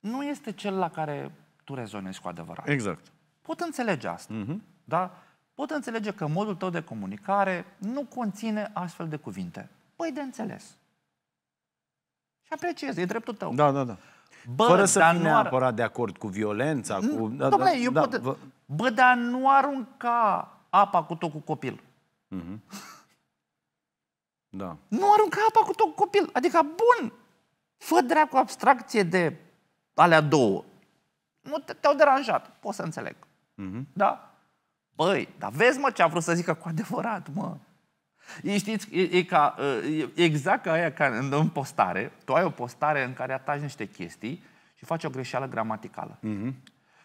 nu este cel la care tu rezonezi cu adevărat. Exact. Pot înțelege asta. Mm-hmm. Da? Pot înțelege că modul tău de comunicare nu conține astfel de cuvinte. Păi de înțeles. Și apreciez, e dreptul tău. Da, da, da. Bă, Fără să fii neapărat ar... de acord cu violența, cu... Mm, da, Dom'le, da, eu da, pot... Vă... Bă, dar nu arunca apa cu tot cu copil. Mm-hmm. Da. Nu arunca apa cu tot cu copil. Adică, bun, fă dreapta abstracție de alea două. Nu te-au deranjat, pot să înțeleg. Mm-hmm. Da? Băi, dar vezi, mă, ce a vrut să zică cu adevărat, mă. E, știți, e, e ca, e exact ca aia care în postare, tu ai o postare în care atași niște chestii și faci o greșeală gramaticală. Mm-hmm.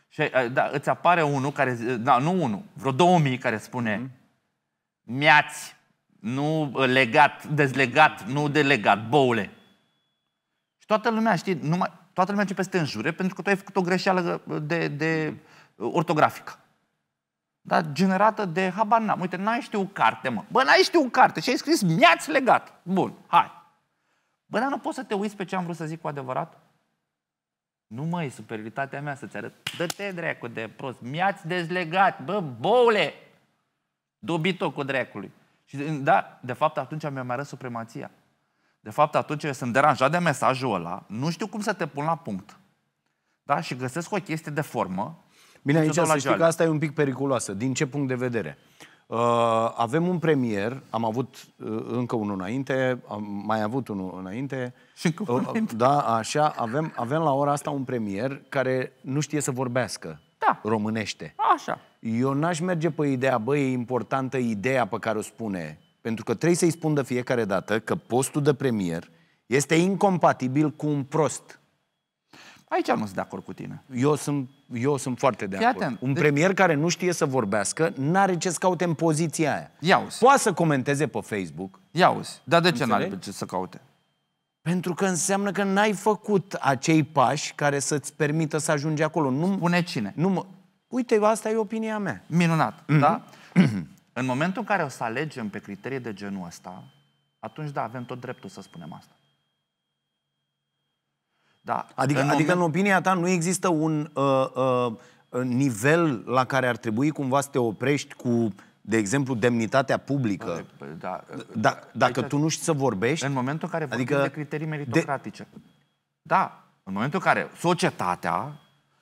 Și da, îți apare unul care, da, nu unul, vreo două mii care spune mm-hmm. miați, nu legat, dezlegat, nu delegat, boule. Și toată lumea, știi, numai, toată lumea începe să te înjure pentru că tu ai făcut o greșeală uh, de, de uh, ortografică dar generată de habar n-am. Uite, n-ai știut carte, mă. Bă, n-ai știut carte și ai scris, mi-ați legat. Bun, hai. Bă, dar nu poți să te uiți pe ce am vrut să zic cu adevărat? Nu mai e superioritatea mea să-ți arăt. Dă-te, dracu, de prost. Mi-ați dezlegat, bă, boule! Dobito cu dracului. Și, da, de fapt, atunci mi-am arăt supremația. De fapt, atunci eu sunt deranjat de mesajul ăla, nu știu cum să te pun la punct. Da? Și găsesc o chestie de formă Bine, aici să știi că asta e un pic periculoasă. Din ce punct de vedere? Uh, avem un premier, am avut uh, încă unul înainte, am mai avut unul înainte. Și încă unul uh, înainte. da, așa, avem, avem la ora asta un premier care nu știe să vorbească da. românește. Așa. Eu n-aș merge pe ideea, bă, e importantă ideea pe care o spune, pentru că trebuie să-i spun de fiecare dată că postul de premier este incompatibil cu un prost. Aici nu sunt de acord cu tine. Eu sunt eu sunt foarte de acord. Atent. Un de... premier care nu știe să vorbească, n-are ce să caute în poziția aia. Ia Poate să comenteze pe Facebook. uzi. Dar de ce n-are ce să caute? Pentru că înseamnă că n-ai făcut acei pași care să-ți permită să ajungi acolo. Nu Spune cine. Nu mă... Uite, asta e opinia mea. Minunat, mm-hmm. da? Mhm. În momentul în care o să alegem pe criterii de genul ăsta, atunci da, avem tot dreptul să spunem asta. Da? Adică, în, adică moment... în opinia ta nu există un uh, uh, uh, nivel la care ar trebui cumva să te oprești cu, de exemplu, demnitatea publică? Da, da, da, dacă aici, tu nu știi să vorbești... În momentul în care vorbim adică de criterii meritocratice. De... Da, în momentul în care societatea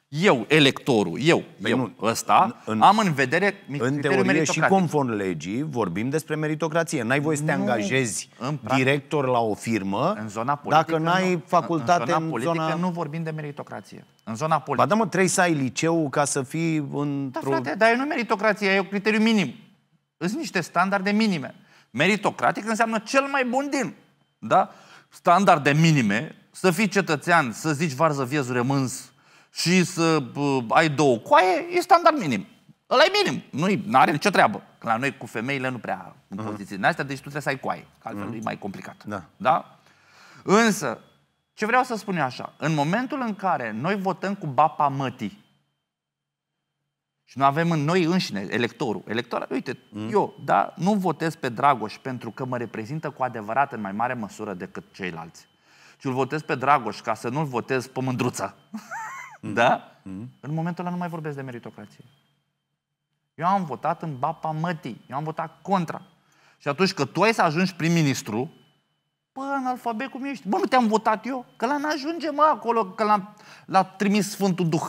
eu, electorul, eu, păi eu, nu, ăsta, în, am în vedere În teorie și conform legii vorbim despre meritocrație. N-ai voie să te nu, angajezi director la o firmă în zona politică, dacă n-ai nu, facultate în zona, în politică, zona... nu vorbim de meritocrație. În zona politică... Ba da, mă, trebuie să ai liceu ca să fii într-o... Da, frate, dar e nu meritocrație, e un criteriu minim. Sunt niște standarde minime. Meritocratic înseamnă cel mai bun din. Da? Standarde minime, să fii cetățean, să zici varză viezul rămâns, și să ai două coaie, e standard minim. Ăla e minim, nu are nicio treabă. La noi cu femeile nu prea în uh-huh. Mhm. poziții din astea, deci tu trebuie să ai coaie, că altfel uh-huh. e mai complicat. Da. da? Însă, ce vreau să spun eu așa, în momentul în care noi votăm cu bapa mătii, și nu avem în noi înșine electorul. Electorul, uite, mm. eu, da, nu votez pe Dragoș pentru că mă reprezintă cu adevărat în mai mare măsură decât ceilalți. Și îl votez pe Dragoș ca să nu-l votez pe mândruță. Mm. Da? Mm. În momentul ăla nu mai vorbesc de meritocrație. Eu am votat în bapa mătii. Eu am votat contra. Și atunci că tu ai să ajungi prim-ministru, bă, alfabet cum ești? Bă, nu te-am votat eu? Că la n-ajunge, mă, acolo, că l-a, l-a trimis Sfântul Duh.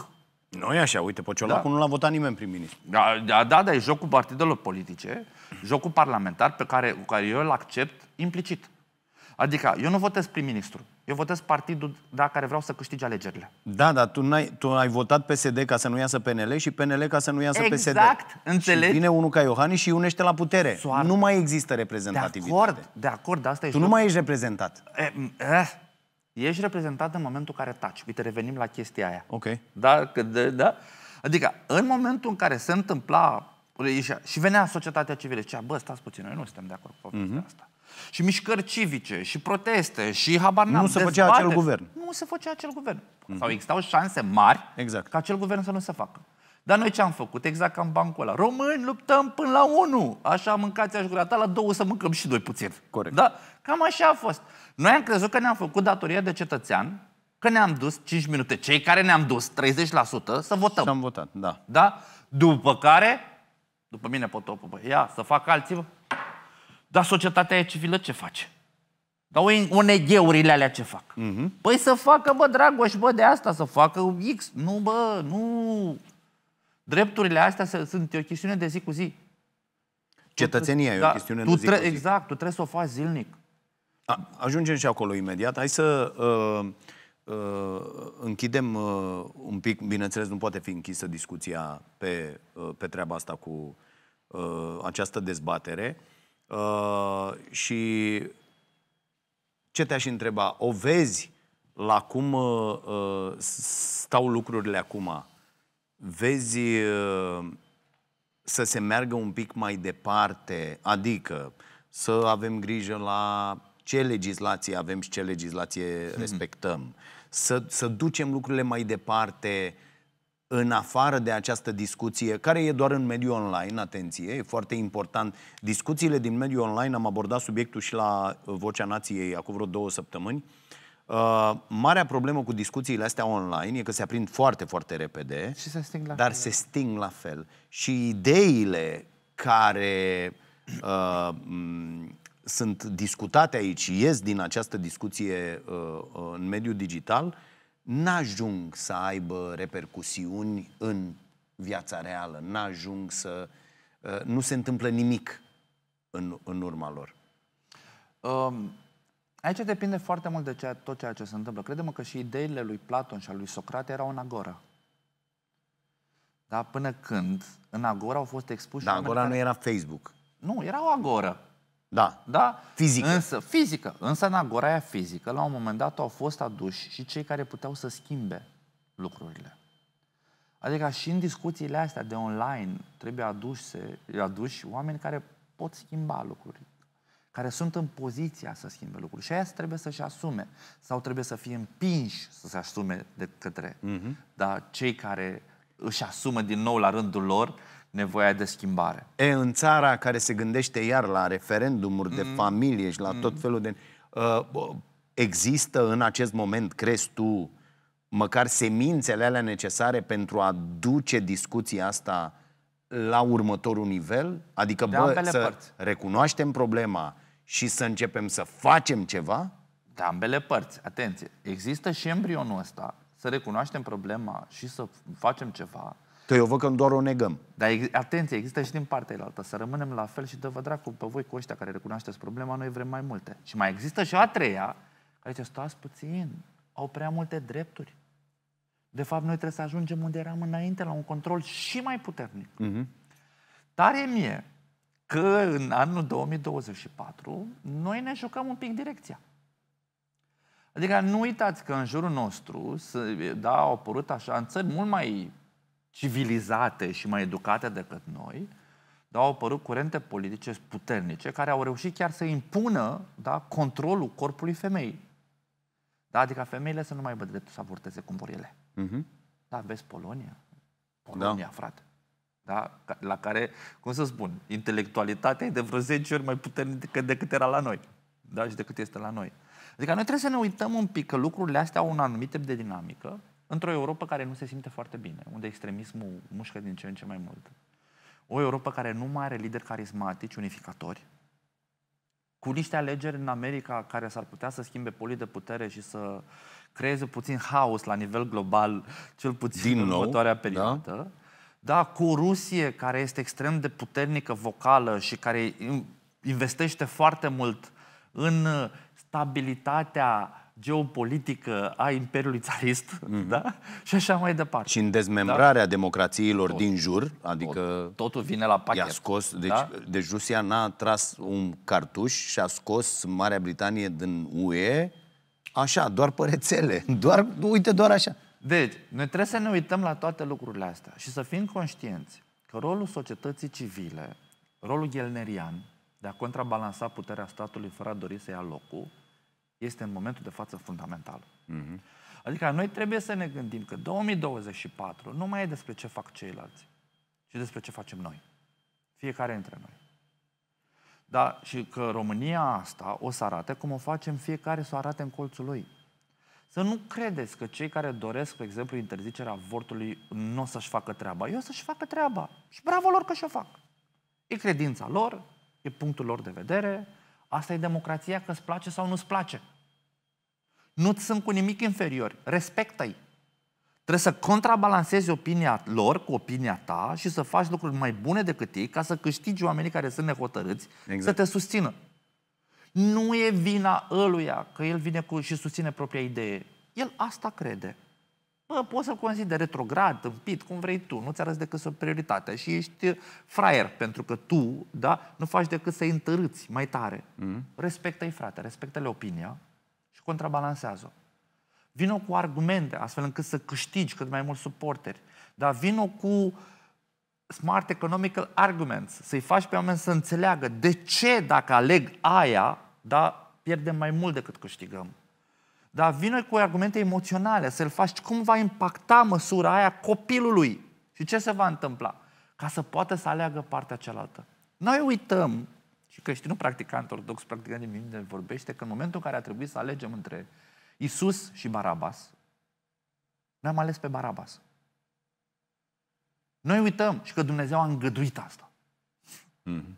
Nu e așa, uite, Pociolacu da. nu l-a votat nimeni prim-ministru. Da, da, da, da, e jocul partidelor politice, jocul parlamentar pe care, pe care eu îl accept implicit. Adică, eu nu votez prim-ministru. Eu votez partidul da, care vreau să câștige alegerile. Da, dar tu, ai tu ai votat PSD ca să nu iasă PNL și PNL ca să nu iasă exact, PSD. Exact, înțeleg. Și vine unul ca Iohani și unește la putere. Soartă. Nu mai există reprezentativitate. De acord, de acord, asta e. Tu nu mai ești reprezentat. E, e, eh, ești reprezentat în momentul în care taci. Uite, revenim la chestia aia. Ok. Da, că de, da. Adică, în momentul în care se întâmpla și venea societatea civilă, zicea, bă, stați puțin, noi nu suntem de acord cu povestea mm-hmm. asta și mișcări civice, și proteste, și habar Nu se făcea acel guvern. Nu se făcea acel guvern. Mm-hmm. Sau existau șanse mari exact. ca acel guvern să nu se facă. Dar noi ce am făcut? Exact ca în bancul ăla. Români, luptăm până la 1. Așa mâncați aș gura ta, la două să mâncăm și doi puțin. Corect. Da? Cam așa a fost. Noi am crezut că ne-am făcut datoria de cetățean, că ne-am dus 5 minute, cei care ne-am dus 30% să votăm. Și am votat, da. Da? După care, după mine pot bă, ia să fac alții, dar societatea civilă ce face? Dar ONG-urile alea ce fac? Uh-huh. Păi să facă, bă, Dragoș, bă, de asta să facă X. Nu, bă, nu. Drepturile astea sunt o chestiune de zi cu zi. Cetățenia tu, e o chestiune tu de zi tre- cu zi. Exact, tu trebuie să o faci zilnic. A, ajungem și acolo imediat. Hai să uh, uh, închidem uh, un pic, bineînțeles, nu poate fi închisă discuția pe, uh, pe treaba asta cu uh, această dezbatere. Uh, și ce te-aș întreba? O vezi la cum uh, uh, stau lucrurile acum? Vezi uh, să se meargă un pic mai departe, adică să avem grijă la ce legislație avem și ce legislație mm-hmm. respectăm, să, să ducem lucrurile mai departe uh, în afară de această discuție, care e doar în mediul online, atenție, e foarte important. Discuțiile din mediul online, am abordat subiectul și la uh, Vocea Nației acum vreo două săptămâni. Uh, marea problemă cu discuțiile astea online e că se aprind foarte, foarte repede, și se sting la dar fel. se sting la fel. Și ideile care uh, sunt discutate aici, ies din această discuție uh, uh, în mediul digital, uh, n-ajung să aibă repercusiuni în viața reală, n-ajung să... Uh, nu se întâmplă nimic în, în urma lor. Um, aici depinde foarte mult de ceea, tot ceea ce se întâmplă. Credem că și ideile lui Platon și a lui Socrate erau în agora. Da? Până când în agora au fost expuși... Da, agora care... nu era Facebook. Nu, era o agora. Da. da? Fizică. Însă, fizică. Însă în agora aia fizică, la un moment dat, au fost aduși și cei care puteau să schimbe lucrurile. Adică și în discuțiile astea de online trebuie aduse, aduși oameni care pot schimba lucrurile, care sunt în poziția să schimbe lucruri. Și aia trebuie să-și asume sau trebuie să fie împinși să se asume de către Uh-huh. da, cei care își asumă din nou la rândul lor nevoia de schimbare. E, în țara care se gândește iar la referendumuri mm-hmm. de mm. familie și la mm-hmm. tot mm. felul de... Uh, există în acest moment, crezi tu, măcar semințele alea necesare pentru a duce discuția asta la următorul nivel? Adică, de bă, să părți. recunoaștem problema și să începem să facem ceva? De ambele părți, atenție. Există și embrionul ăsta, să recunoaștem problema și să facem ceva, Că eu văd că doar o negăm. Dar atenție, există și din partea altă. Să rămânem la fel și dă vă dracu pe voi cu ăștia care recunoașteți problema, noi vrem mai multe. Și mai există și a treia, care zice, stați puțin, au prea multe drepturi. De fapt, noi trebuie să ajungem unde eram înainte, la un control și mai puternic. Mm-hmm. Tare mie că în anul 2024 noi ne jucăm un pic direcția. Adică nu uitați că în jurul nostru da, au apărut așa, în țări mult mai civilizate și mai educate decât noi, dar au apărut curente politice puternice care au reușit chiar să impună da, controlul corpului femeii. Da, adică femeile să nu mai aibă dreptul să avorteze cum vor ele. Uh-huh. Da, vezi Polonia? Da. Polonia, da. frate. Da? La care, cum să spun, intelectualitatea e de vreo 10 ori mai puternică decât era la noi. Da, și decât este la noi. Adică noi trebuie să ne uităm un pic că lucrurile astea au un anumit tip de dinamică într-o Europa care nu se simte foarte bine, unde extremismul mușcă din ce în ce mai mult. O Europa care nu mai are lideri carismatici, unificatori, cu niște alegeri în America care s-ar putea să schimbe poli de putere și să creeze puțin haos la nivel global, cel puțin din în următoarea da. perioadă. Da? Da, cu o Rusie care este extrem de puternică vocală și care investește foarte mult în stabilitatea geopolitică a Imperiului Țarist, mm-hmm. da? Și așa mai departe. Și în dezmembrarea da? democrațiilor tot, din jur, adică... Tot, totul vine la pachet. I-a scos, da? deci, da? deci Rusia n-a tras un cartuș și a scos Marea Britanie din UE așa, doar pe rețele, doar, uite, doar așa. Deci, noi trebuie să ne uităm la toate lucrurile astea și să fim conștienți că rolul societății civile, rolul ghelnerian de a contrabalansa puterea statului fără a dori să ia locul, este în momentul de față fundamental. Mm-hmm. Adică noi trebuie să ne gândim că 2024 nu mai e despre ce fac ceilalți, ci despre ce facem noi. Fiecare dintre noi. Da, și că România asta o să arate cum o facem fiecare să o arate în colțul lui. Să nu credeți că cei care doresc, de exemplu, interzicerea avortului nu o să-și facă treaba. Eu o să-și facă treaba. Și bravo lor că și-o fac. E credința lor, e punctul lor de vedere, Asta e democrația, că îți place sau nu-ți place. Nu-ți sunt cu nimic inferior. Respectă-i. Trebuie să contrabalancezi opinia lor cu opinia ta și să faci lucruri mai bune decât ei ca să câștigi oamenii care sunt nehotărâți exact. să te susțină. Nu e vina ăluia că el vine cu și susține propria idee. El asta crede. Bă, poți să-l consideri retrograd, împit, cum vrei tu, nu-ți arăți decât o prioritate și ești uh, fraier, pentru că tu, da, nu faci decât să-i întărâți mai tare. Mm-hmm. Respectă-i, frate, respectă-le opinia și contrabalansează-o. Vino cu argumente, astfel încât să câștigi cât mai mulți suporteri. Dar vino cu smart economical arguments, să-i faci pe oameni să înțeleagă de ce dacă aleg aia, da, pierdem mai mult decât câștigăm. Dar vină cu argumente emoționale, să-l faci cum va impacta măsura aia copilului și ce se va întâmpla, ca să poată să aleagă partea cealaltă. Noi uităm, și creștinul practicant ortodox, practicant din mine, vorbește, că în momentul în care a trebuit să alegem între Isus și Barabas, noi am ales pe Barabas. Noi uităm și că Dumnezeu a îngăduit asta. Mm-hmm.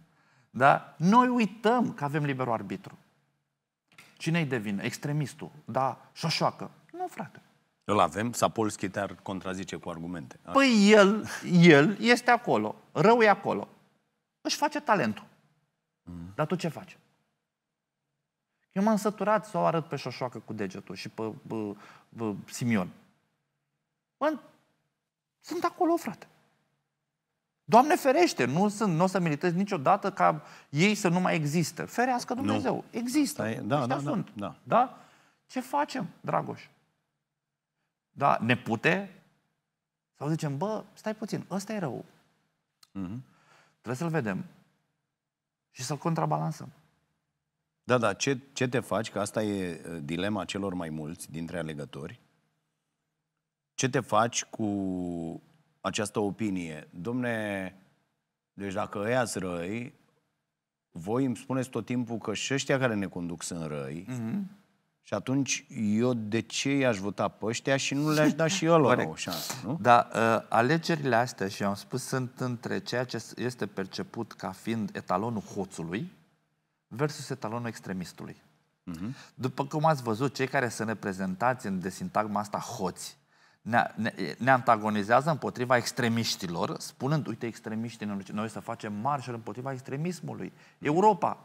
Da? Noi uităm că avem liberul arbitru. Cine-i devine? Extremistul. Da, șoșoacă. Nu, frate. Îl avem? Sapolski te-ar contrazice cu argumente. Așa. Păi el, el este acolo. Rău e acolo. Își face talentul. Mm. Dar tu ce faci? Eu m-am săturat să o arăt pe șoșoacă cu degetul și pe, pe, pe Simion. Bă, sunt acolo, frate. Doamne ferește, nu, sunt, nu o să militez niciodată ca ei să nu mai există. Ferească Dumnezeu. Nu. Există. Da, da, sunt. Da, da. da? Ce facem, Dragoș? Da, ne pute? Sau zicem, bă, stai puțin, ăsta e rău. Mm-hmm. Trebuie să-l vedem și să-l contrabalansăm. Da, da, ce, ce te faci, că asta e uh, dilema celor mai mulți dintre alegători, ce te faci cu această opinie. Domne, deci dacă ăia sunt răi, voi îmi spuneți tot timpul că și ăștia care ne conduc sunt răi, mm-hmm. Și atunci eu de ce i-aș vota pe ăștia și nu le-aș da și eu o șansă, nu? Da, uh, alegerile astea, și am spus, sunt între ceea ce este perceput ca fiind etalonul hoțului versus etalonul extremistului. Mm-hmm. După cum ați văzut, cei care sunt reprezentați în de asta hoți, ne, ne, ne antagonizează împotriva extremiștilor, spunând, uite, extremiștii, noi să facem marșuri împotriva extremismului. Europa.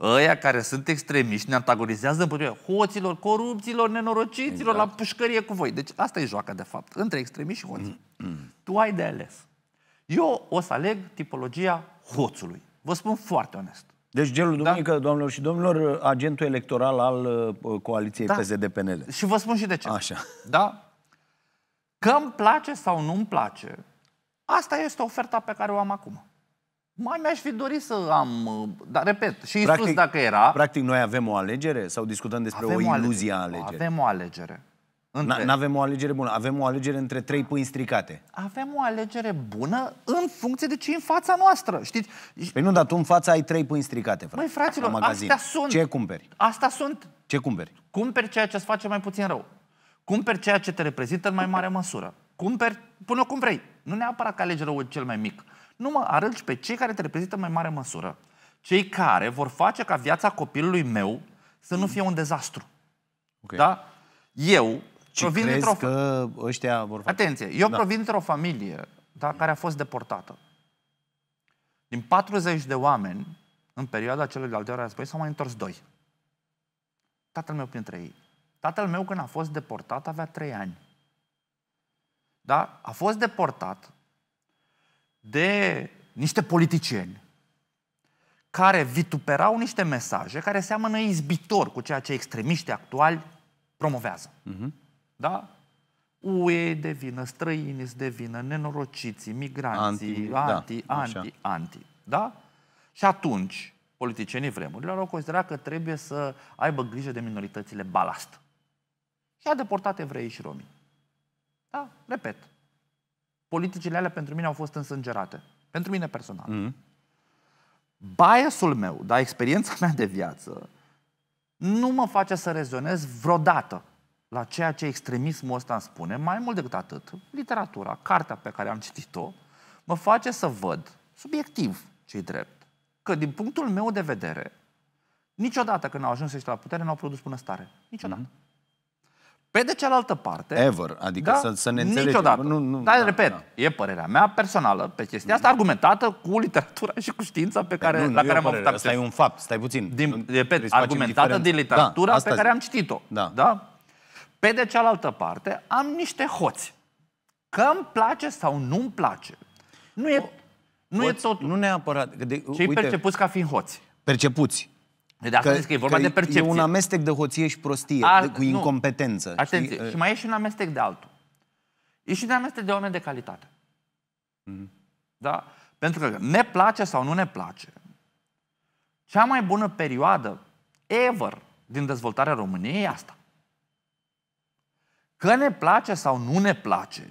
Ăia care sunt extremiști ne antagonizează împotriva hoților, corupților, nenorociților, exact. la pușcărie cu voi. Deci asta e joaca, de fapt, între extremiști și hoți. Mm, mm. tu ai de ales. Eu o să aleg tipologia hoțului. Vă spun foarte onest. Deci, gelul da? duminică, da? domnilor și domnilor, agentul electoral al uh, coaliției da. PSD-PNL. Și vă spun și de ce. Așa. Da? Că îmi place sau nu îmi place, asta este oferta pe care o am acum. Mai mi-aș fi dorit să am, uh, dar repet, și Isus practic, dacă era... Practic noi avem o alegere sau discutăm despre o iluzie a alegere? Avem o alegere. Între... Nu avem o alegere bună, avem o alegere între trei pâini stricate. Avem o alegere bună în funcție de ce în fața noastră, știți? Păi nu, dar tu în fața ai trei pâini stricate, frate. Măi, fraților, astea sunt... Ce cumperi? Asta sunt... Ce cumperi? Cumperi ceea ce îți face mai puțin rău. Cumperi ceea ce te reprezintă în mai mare măsură. Cumperi până cum vrei. Nu neapărat că alegi răul cel mai mic. Nu mă arăci pe cei care te reprezintă în mai mare măsură. Cei care vor face ca viața copilului meu să nu fie un dezastru. Okay. Da? Eu Ce provin dintr-o că ăștia vor face? Atenție, eu da. provin dintr-o familie da, care a fost deportată. Din 40 de oameni, în perioada celor de-al doilea război, s-au mai întors doi. Tatăl meu printre ei. Tatăl meu când a fost deportat avea trei ani. Da? A fost deportat de niște politicieni care vituperau niște mesaje care seamănă izbitor cu ceea ce extremiștii actuali promovează. Uh-huh. Da? UE de vină, străini de vină, nenorociții, migranții, anti, da, anti, da, anti, anti. Da? Și atunci, politicienii vremurilor au considerat că trebuie să aibă grijă de minoritățile balast și a deportat evreii și romii. Da, repet. Politicile alea pentru mine au fost însângerate. Pentru mine personal. Mm. Biasul meu, dar experiența mea de viață, nu mă face să rezonez vreodată la ceea ce extremismul ăsta îmi spune, mai mult decât atât, literatura, cartea pe care am citit-o, mă face să văd, subiectiv, ce drept, că din punctul meu de vedere, niciodată când au ajuns ăștia la putere, n-au produs stare. Niciodată. Mm-hmm. Pe de cealaltă parte... Ever, adică da? să, să ne înțelegem. Niciodată. Nu, nu, Dar, da, repet, da. e părerea mea personală pe chestia asta, argumentată cu literatura și cu știința pe care, nu, nu la care am avut acces. Asta e un fapt, stai puțin. Din, repet, argumentată diferent. din da, literatura da, pe care am citit-o. Da. da? Pe de cealaltă parte, am niște hoți. Că îmi place sau nu mi place. Nu e, o, nu hoți, e tot. Nu neapărat. Cei percepuți ca fiind hoți. Percepuți. De asta că, că e vorba că de percepție. E un amestec de hoție și prostie, A, de, cu nu, incompetență. Atenție, știi? și mai e și un amestec de altul. E și un amestec de oameni de calitate. Mm-hmm. Da? Pentru că ne place sau nu ne place, cea mai bună perioadă ever din dezvoltarea României e asta. Că ne place sau nu ne place,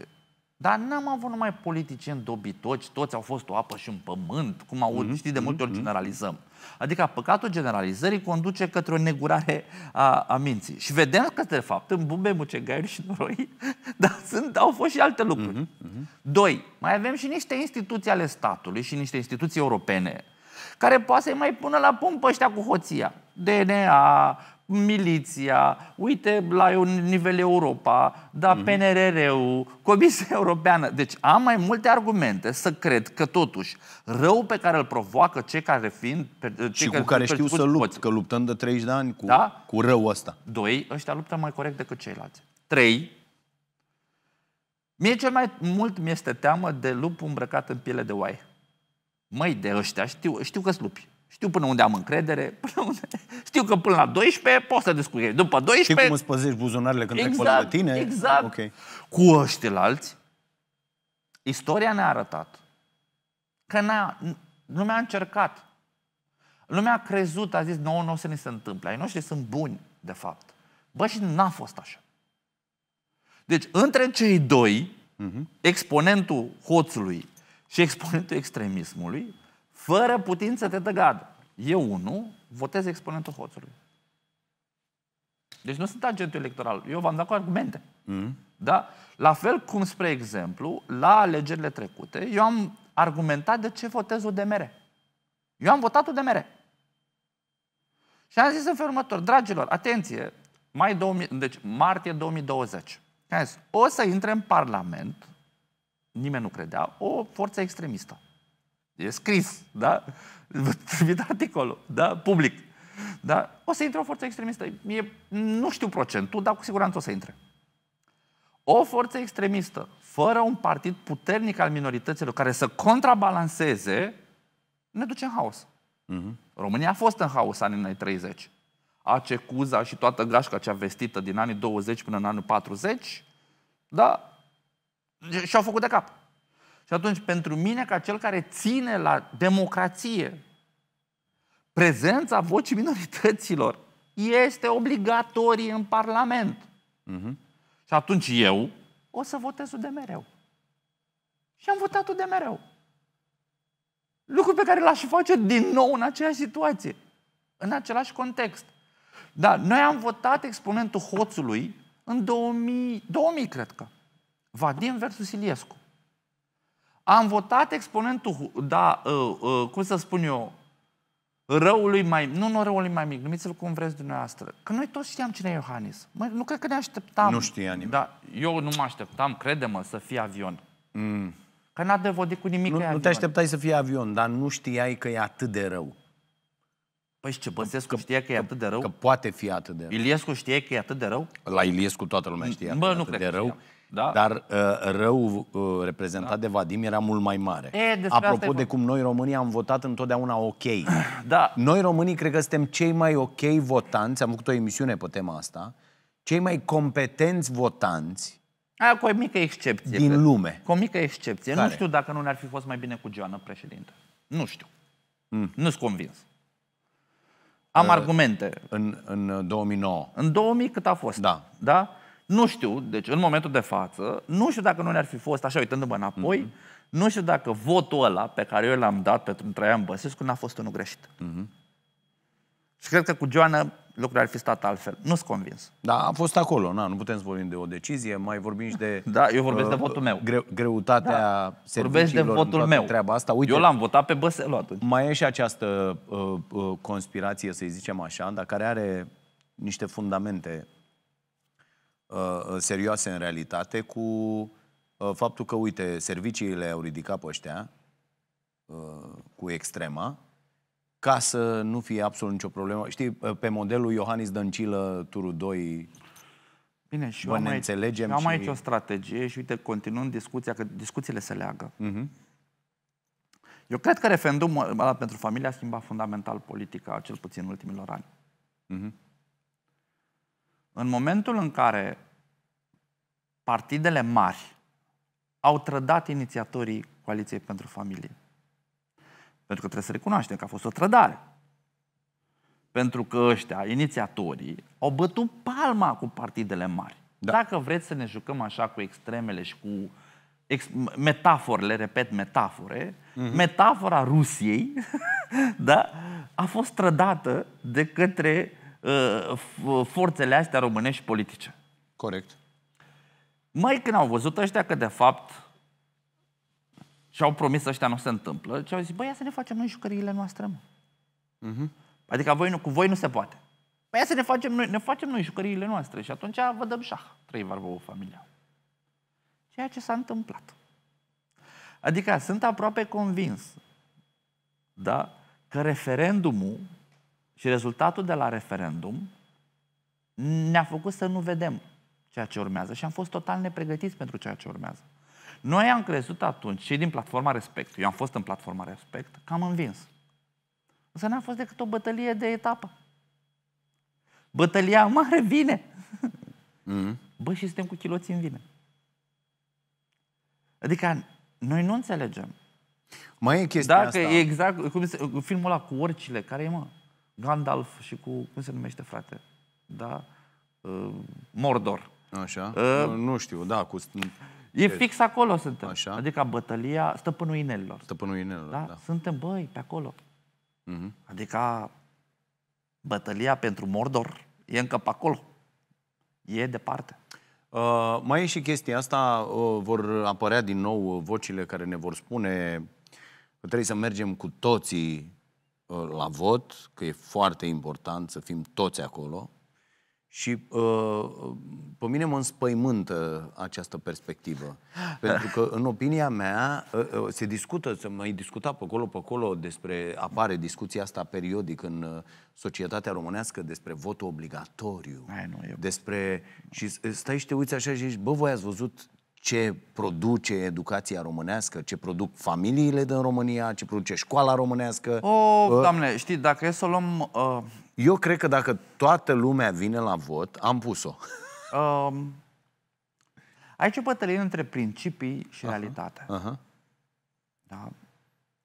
dar n-am avut numai politicieni dobitoci, toți au fost o apă și un pământ, cum au mm-hmm. știi de multe ori mhm, mhm. generalizăm. Mm-hmm. Adică păcatul generalizării conduce către o negurare a, a minții. Și vedem că, de fapt, în bube, mucegaiuri și noroi, dar sunt, au fost și alte lucruri. Uh-huh, uh-huh. Doi, mai avem și niște instituții ale statului și niște instituții europene care poate să-i mai pună la pumpă ăștia cu hoția. DNA, miliția, uite la un nivel Europa, da, mm-hmm. PNRR-ul, Comisia Europeană. Deci am mai multe argumente să cred că totuși rău pe care îl provoacă cei care fiind... Cei și care cu care știu să lupt, poți. că luptăm de 30 de ani cu, da? cu rău ăsta. Doi, ăștia luptă mai corect decât ceilalți. Trei, mie cel mai mult mi-este teamă de lup îmbrăcat în piele de oaie. Măi, de ăștia știu, știu că-s lupi. Știu până unde am încredere, până unde... știu că până la 12 poți să descurcări. După 12... Știi cum îți păzești buzunarele când exact, trec pe tine? Exact, okay. Cu ăștia alți, istoria ne-a arătat că a lumea a încercat. Lumea a crezut, a zis, nouă nu o să ne se întâmple. Ai noștri sunt buni, de fapt. Bă, și n-a fost așa. Deci, între cei doi, uh-huh. exponentul hoțului și exponentul extremismului, fără putință de tăgad. Eu, unul, votez exponentul hoțului. Deci nu sunt agentul electoral. Eu v-am dat cu argumente. Mm. Da? La fel cum, spre exemplu, la alegerile trecute, eu am argumentat de ce votez UDMR. Eu am votat UDMR. Și am zis în felul următor, dragilor, atenție, mai 2000, deci martie 2020. Zis, o să intre în Parlament, nimeni nu credea, o forță extremistă. E scris, da? Trimit articolul, da? Public. Da? O să intre o forță extremistă. E, nu știu procentul, dar cu siguranță o să intre. O forță extremistă, fără un partid puternic al minorităților care să contrabalanceze, ne duce în haos. Uh-huh. România a fost în haos anii 30. Acecuza și toată gașca cea vestită din anii 20 până în anul 40, da, și-au făcut de cap. Și atunci, pentru mine, ca cel care ține la democrație, prezența vocii minorităților este obligatorie în Parlament. Uh-huh. Și atunci eu o să votez de mereu. Și am votat-o de mereu. Lucru pe care l-aș face din nou în aceeași situație, în același context. Da, noi am votat exponentul hoțului în 2000, 2000 cred că. Vadim versus Iliescu. Am votat exponentul, da, uh, uh, cum să spun eu, răului mai nu, nu răului mai mic, numiți-l cum vreți dumneavoastră. Că noi toți știam cine e Iohannis. Mă, nu cred că ne așteptam. Nu știa nimeni. Da, eu nu mă așteptam, crede-mă, să fie avion. Mm. Că n-a devodit cu nimic nu, Nu te așteptai să fie avion, dar nu știai că e atât de rău. Păi și ce, Băsescu că, știa că e atât de rău? Că poate fi atât de rău. Iliescu știe că e atât de rău? La Iliescu toată lumea știa Bă, atât e nu atât cred de rău. Știam. Da. Dar uh, rău uh, reprezentat da. de Vadim era mult mai mare. E, Apropo de cum noi românii am votat întotdeauna ok. Da. Noi românii cred că suntem cei mai ok votanți, am făcut o emisiune pe tema asta, cei mai competenți votanți A, cu o mică excepție. Din lume. Cu o mică excepție. Care? Nu știu dacă nu ne-ar fi fost mai bine cu Joana președinte. Nu știu. Mm. nu sunt convins. Am uh, argumente. În, în 2009. În 2000 cât a fost. Da. Da? Nu știu, deci în momentul de față, nu știu dacă nu ne-ar fi fost, așa uitându-mă înapoi, mm-hmm. nu știu dacă votul ăla pe care eu l-am dat pentru Traian Băsescu n-a fost unul greșit. Mm-hmm. Și cred că cu Joana lucrurile ar fi stat altfel. Nu sunt convins. Da, am fost acolo, na, nu putem să vorbim de o decizie, mai vorbim și de... Da, eu vorbesc uh, de votul uh, meu. Gre- greutatea da. Vorbesc de votul meu. Treaba asta. Uite, eu l-am votat pe Băselu atunci. Mai e și această uh, uh, conspirație, să zicem așa, dar care are niște fundamente Uh, uh, serioase în realitate cu uh, faptul că, uite, serviciile au ridicat pe ăștia cu extrema ca să nu fie absolut nicio problemă. Știi, pe modelul Iohannis Dăncilă, turul 2, Bine, și eu am, aici, înțelegem eu am și... aici o strategie și, uite, continuând discuția, că discuțiile se leagă. Uh-huh. Eu cred că referendumul ăla pentru familia a schimbat fundamental politica, cel puțin în ultimilor ani. Uh-huh. În momentul în care partidele mari au trădat inițiatorii Coaliției pentru Familie. Pentru că trebuie să recunoaștem că a fost o trădare. Pentru că ăștia, inițiatorii, au bătut palma cu partidele mari. Da. Dacă vreți să ne jucăm așa cu extremele și cu ex- metaforele, repet, metafore, mm-hmm. metafora Rusiei da, a fost trădată de către uh, Uh, forțele astea românești politice. Corect. Mai când au văzut ăștia că de fapt și-au promis să ăștia nu se întâmplă, și au zis, băi, ia să ne facem noi jucăriile noastre, mă. Uh-huh. Adică voi nu, cu voi nu se poate. Păi ia să ne facem noi, ne facem noi jucăriile noastre și atunci vă dăm șah, trei varbă familia. Ceea ce s-a întâmplat. Adică sunt aproape convins da, că referendumul și rezultatul de la referendum ne-a făcut să nu vedem ceea ce urmează și am fost total nepregătiți pentru ceea ce urmează. Noi am crezut atunci și din platforma Respect, eu am fost în platforma Respect, că am învins. Însă n-a fost decât o bătălie de etapă. Bătălia mare vine. Mm-hmm. Bă, și suntem cu chiloții în vine. Adică noi nu înțelegem. Mai e chestia Dacă asta. e exact cum se, filmul ăla cu orcile, care e, mă? Gandalf și cu, cum se numește frate, da? Uh, Mordor. Așa, uh, nu, nu știu, da, cu... E fix acolo suntem. Așa. Adică bătălia stăpânul inelilor. Stăpânul inelilor, da? da. Suntem, băi, pe acolo. Uh-huh. Adică bătălia pentru Mordor e încă pe acolo. E departe. Uh, mai e și chestia asta, uh, vor apărea din nou vocile care ne vor spune că trebuie să mergem cu toții Uh, la vot, că e foarte important să fim toți acolo. Și uh, pe mine mă înspăimântă această perspectivă. Pentru că, în opinia mea, uh, se discută, se mai discuta pe acolo, pe acolo despre, apare discuția asta periodic în societatea românească despre votul obligatoriu. Ai, nu, eu... Despre... Și stai și te uiți așa și zici, bă, voi ați văzut ce produce educația românească, ce produc familiile din România, ce produce școala românească. O, oh, uh, doamne, știi, dacă e să o luăm... Uh, eu cred că dacă toată lumea vine la vot, am pus-o. Uh, aici e bătălie între principii și uh-huh, realitate. Uh-huh. Da?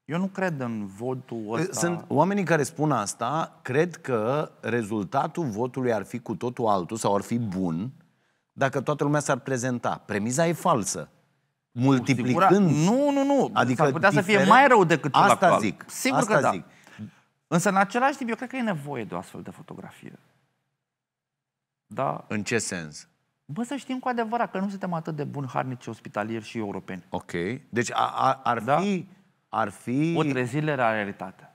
Eu nu cred în votul ă, ăsta. Sunt oamenii care spun asta, cred că rezultatul votului ar fi cu totul altul sau ar fi bun dacă toată lumea s-ar prezenta. Premiza e falsă. Multiplicând... Nu, nu, nu. Adică S-ar putea diferent... să fie mai rău decât Asta actual. zic. Sigur Asta că da. zic. Însă în același timp eu cred că e nevoie de o astfel de fotografie. Da. În ce sens? Bă, să știm cu adevărat că nu suntem atât de buni harnici ospitalieri și europeni. Ok. Deci a, a, ar, da? fi, ar fi... O trezire la realitate.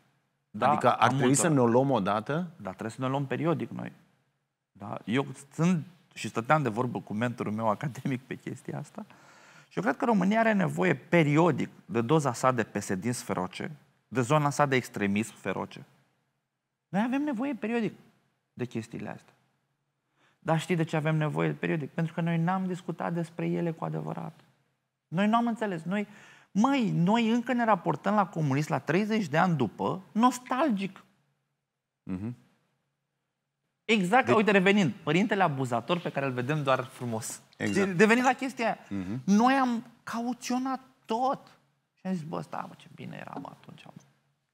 Da? Adică ar trebui să ne o luăm odată? Da, trebuie să ne o luăm periodic noi. Da? Eu sunt și stăteam de vorbă cu mentorul meu academic pe chestia asta, și eu cred că România are nevoie periodic de doza sa de pesedins feroce, de zona sa de extremism feroce. Noi avem nevoie periodic de chestiile astea. Dar știi de ce avem nevoie periodic? Pentru că noi n-am discutat despre ele cu adevărat. Noi nu am înțeles. Noi, măi, noi încă ne raportăm la comunism la 30 de ani după, nostalgic. Mm-hmm. Exact, de... Deci- uite, revenind, părintele abuzator pe care îl vedem doar frumos. Exact. Devenind deci, la chestia uh-huh. noi am cauționat tot. Și am zis, bă, stai, bă, ce bine eram atunci. Bă.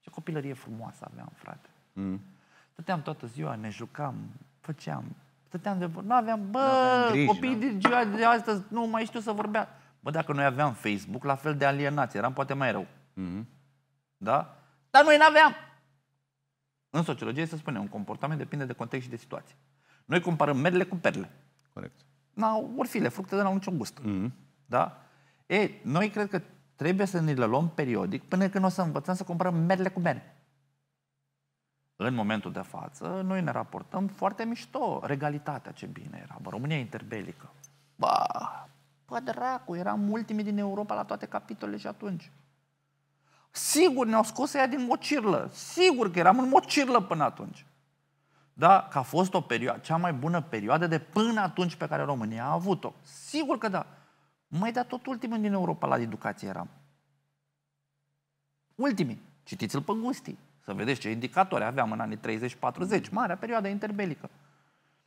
Ce copilărie frumoasă aveam, frate. -huh. Mhm. Stăteam toată ziua, ne jucam, făceam, stăteam de vorbă. Nu aveam, bă, aveam copiii de ziua de astăzi nu mai știu să vorbea. Bă, dacă noi aveam Facebook, la fel de alienați, eram poate mai rău. Uh mhm. -huh. Da? Dar noi n-aveam. În sociologie se spune, un comportament depinde de context și de situație. Noi comparăm merele cu perle. Corect. N-au orfile, fructele n-au niciun gust. Mm-hmm. Da? E, noi cred că trebuie să ne le luăm periodic până când o să învățăm să comparăm merele cu mere. În momentul de față, noi ne raportăm foarte mișto. Regalitatea, ce bine era. Bă, România interbelică. Ba, bă, dracu, eram ultimii din Europa la toate capitolele și atunci. Sigur ne-au scos ea din mocirlă. Sigur că eram în mocirlă până atunci. Da? Că a fost o perioadă, cea mai bună perioadă de până atunci pe care România a avut-o. Sigur că da. Mai da tot ultimul din Europa la educație eram. Ultimii. Citiți-l pe gustii. Să vedeți ce indicatori aveam în anii 30-40. Marea perioadă interbelică.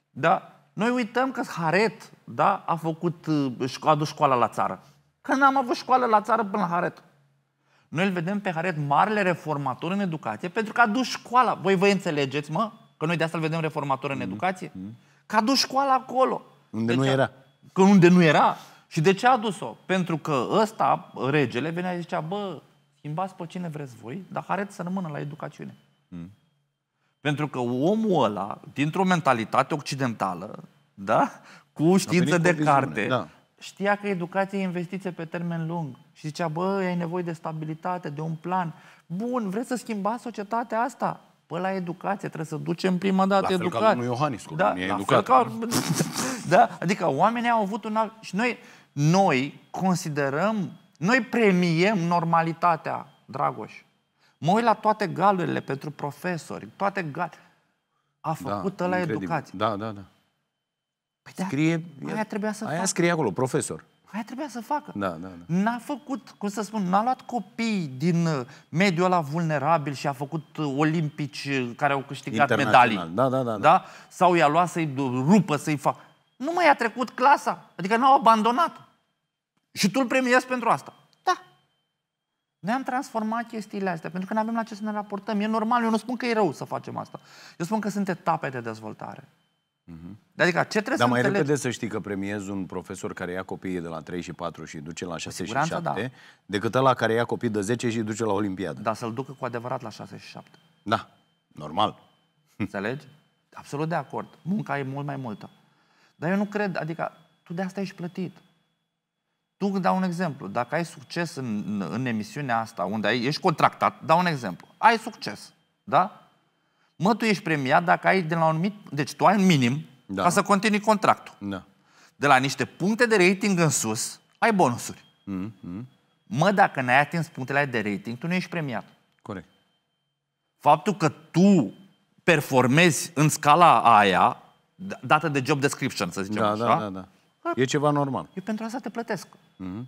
Da? Noi uităm că Haret da, a făcut, uh, a adus școala la țară. Că n-am avut școală la țară până la Haret. Noi îl vedem pe Haret marele reformator în educație pentru că a dus școala. Voi vă înțelegeți, mă? Că noi de asta îl vedem reformator în mhm. educație? Mhm. Că a dus școala acolo. Unde deci, nu era. Că unde nu era. Și de ce a dus-o? Pentru că ăsta, regele, venea și zicea, bă, schimbați pe cine vreți voi, dar Haret să rămână la educațiune. Mm. Pentru că omul ăla, dintr-o mentalitate occidentală, da? cu știință de carte, da știa că educația e investiție pe termen lung și zicea, bă, ai nevoie de stabilitate, de un plan. Bun, vreți să schimbați societatea asta? Păi la educație trebuie să ducem prima dată la fel educat. Ca domnul Iohannis, cum da, e educat. Ca... da, adică oamenii au avut un alt... Și noi, noi considerăm, noi premiem normalitatea, Dragoș. Mă uit la toate galurile pentru profesori, toate gal... A făcut da, la educație. Da, da, da. Păi da, scrie, aia trebuia să aia facă. scrie acolo, profesor. Aia trebuia să facă. Da, da, da. N-a făcut, cum să spun, n-a luat copii din uh, mediul ăla vulnerabil și a făcut uh, olimpici uh, care au câștigat medalii. Da, da, da, da. da? Sau i-a luat să-i rupă, să-i facă. Nu mai a trecut clasa. Adică n-au abandonat. Și tu îl premiezi pentru asta. Da. Noi am transformat chestiile astea, pentru că nu avem la ce să ne raportăm. E normal, eu nu spun că e rău să facem asta. Eu spun că sunt etape de dezvoltare. Uh-huh. Adică ce trebuie Dar să mai înțelegi? repede să știi că premiezi un profesor care ia copiii de la 3 și 4 și duce la 6 și 7, da. decât ăla care ia copii de 10 și duce la Olimpiadă. Dar să-l ducă cu adevărat la 6 și 7. Da, normal. Înțelegi? Absolut de acord. Munca e mult mai multă. Dar eu nu cred, adică tu de asta ești plătit. Tu îți dau un exemplu. Dacă ai succes în, în, în emisiunea asta, unde ai, ești contractat, dau un exemplu. Ai succes, da? mă, tu ești premiat dacă ai de la un mit, Deci tu ai un minim da. ca să continui contractul. Da. De la niște puncte de rating în sus, ai bonusuri. Mm-hmm. Mă, dacă n-ai atins punctele de rating, tu nu ești premiat. Corect. Faptul că tu performezi în scala aia, dată de job description, să zicem da, așa, da, da, da. E ceva normal. Eu pentru asta te plătesc. Mm-hmm.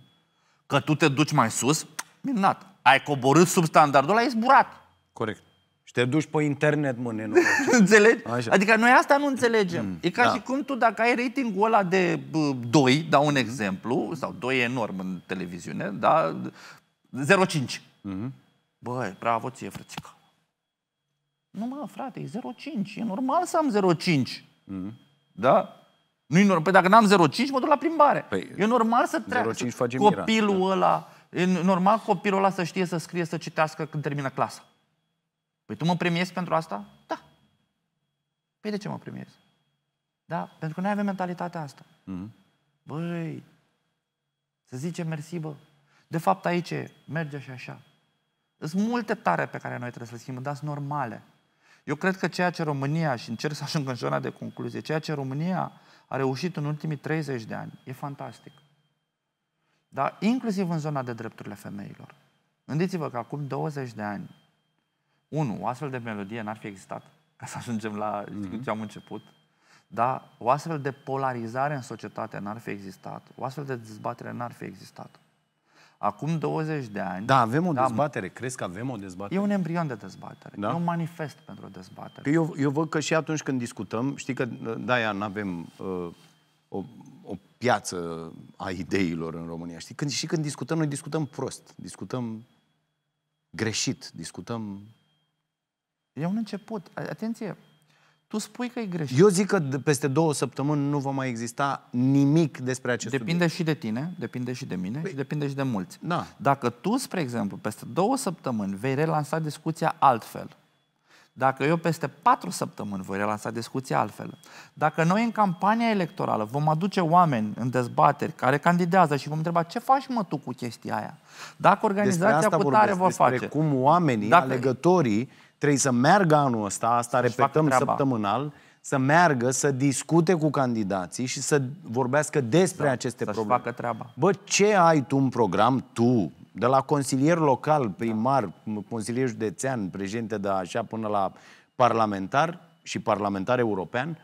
Că tu te duci mai sus, minunat. Ai coborât sub standardul ăla, ai zburat. Corect. Și te duci pe internet, mă, nenoroc. Înțelegi? Așa. Adică noi asta nu înțelegem. Mm, e ca da. și cum tu, dacă ai ratingul ăla de 2, dau un exemplu, sau 2 e enorm în televiziune, da? 0,5. Mm-hmm. Băi, bravo ție, frățică. Nu, mă, frate, e 0,5. E normal să am 0,5. Mm-hmm. Da? Nu-i normal. Păi dacă n-am 0,5, mă duc la plimbare. Păi, e normal să treacă. Copilul mira. Da. ăla... E normal copilul ăla să știe să scrie, să citească când termină clasa. Păi tu mă premiezi pentru asta? Da. Păi de ce mă premiezi? Da, pentru că noi avem mentalitatea asta. Mm-hmm. Băi, să zicem mersi, bă. De fapt aici merge și așa. Sunt multe tare pe care noi trebuie să le schimbăm, dar sunt normale. Eu cred că ceea ce România, și încerc să ajung în zona de concluzie, ceea ce România a reușit în ultimii 30 de ani, e fantastic. Dar inclusiv în zona de drepturile femeilor. Gândiți-vă că acum 20 de ani Unu, o astfel de melodie n-ar fi existat, ca să ajungem la mm-hmm. ce am început, Da, o astfel de polarizare în societate n-ar fi existat, o astfel de dezbatere n-ar fi existat. Acum 20 de ani... Da, avem o da, dezbatere. Crezi că avem o dezbatere? E un embrion de dezbatere. Da? E un manifest pentru o dezbatere. Că păi eu, eu văd că și atunci când discutăm, știi că da, aia nu avem uh, o, o piață a ideilor în România. Știi? Când, și când discutăm, noi discutăm prost. Discutăm greșit. Discutăm E un început. Atenție, tu spui că e greșit. Eu zic că peste două săptămâni nu va mai exista nimic despre acest Depinde subiect. și de tine, depinde și de mine păi, și depinde și de mulți. Da. Dacă tu, spre exemplu, peste două săptămâni vei relansa discuția altfel, dacă eu peste patru săptămâni voi relansa discuția altfel, dacă noi în campania electorală vom aduce oameni în dezbateri care candidează și vom întreba ce faci mă tu cu chestia aia, dacă organizația cu tare vă face... cum oamenii, dacă, alegătorii, Trebuie să meargă anul ăsta, asta repetăm săptămânal, să meargă, să discute cu candidații și să vorbească despre da, aceste să probleme. facă treaba. Bă, ce ai tu un program, tu, de la consilier local, primar, da. consilier județean, președinte de așa până la parlamentar și parlamentar european,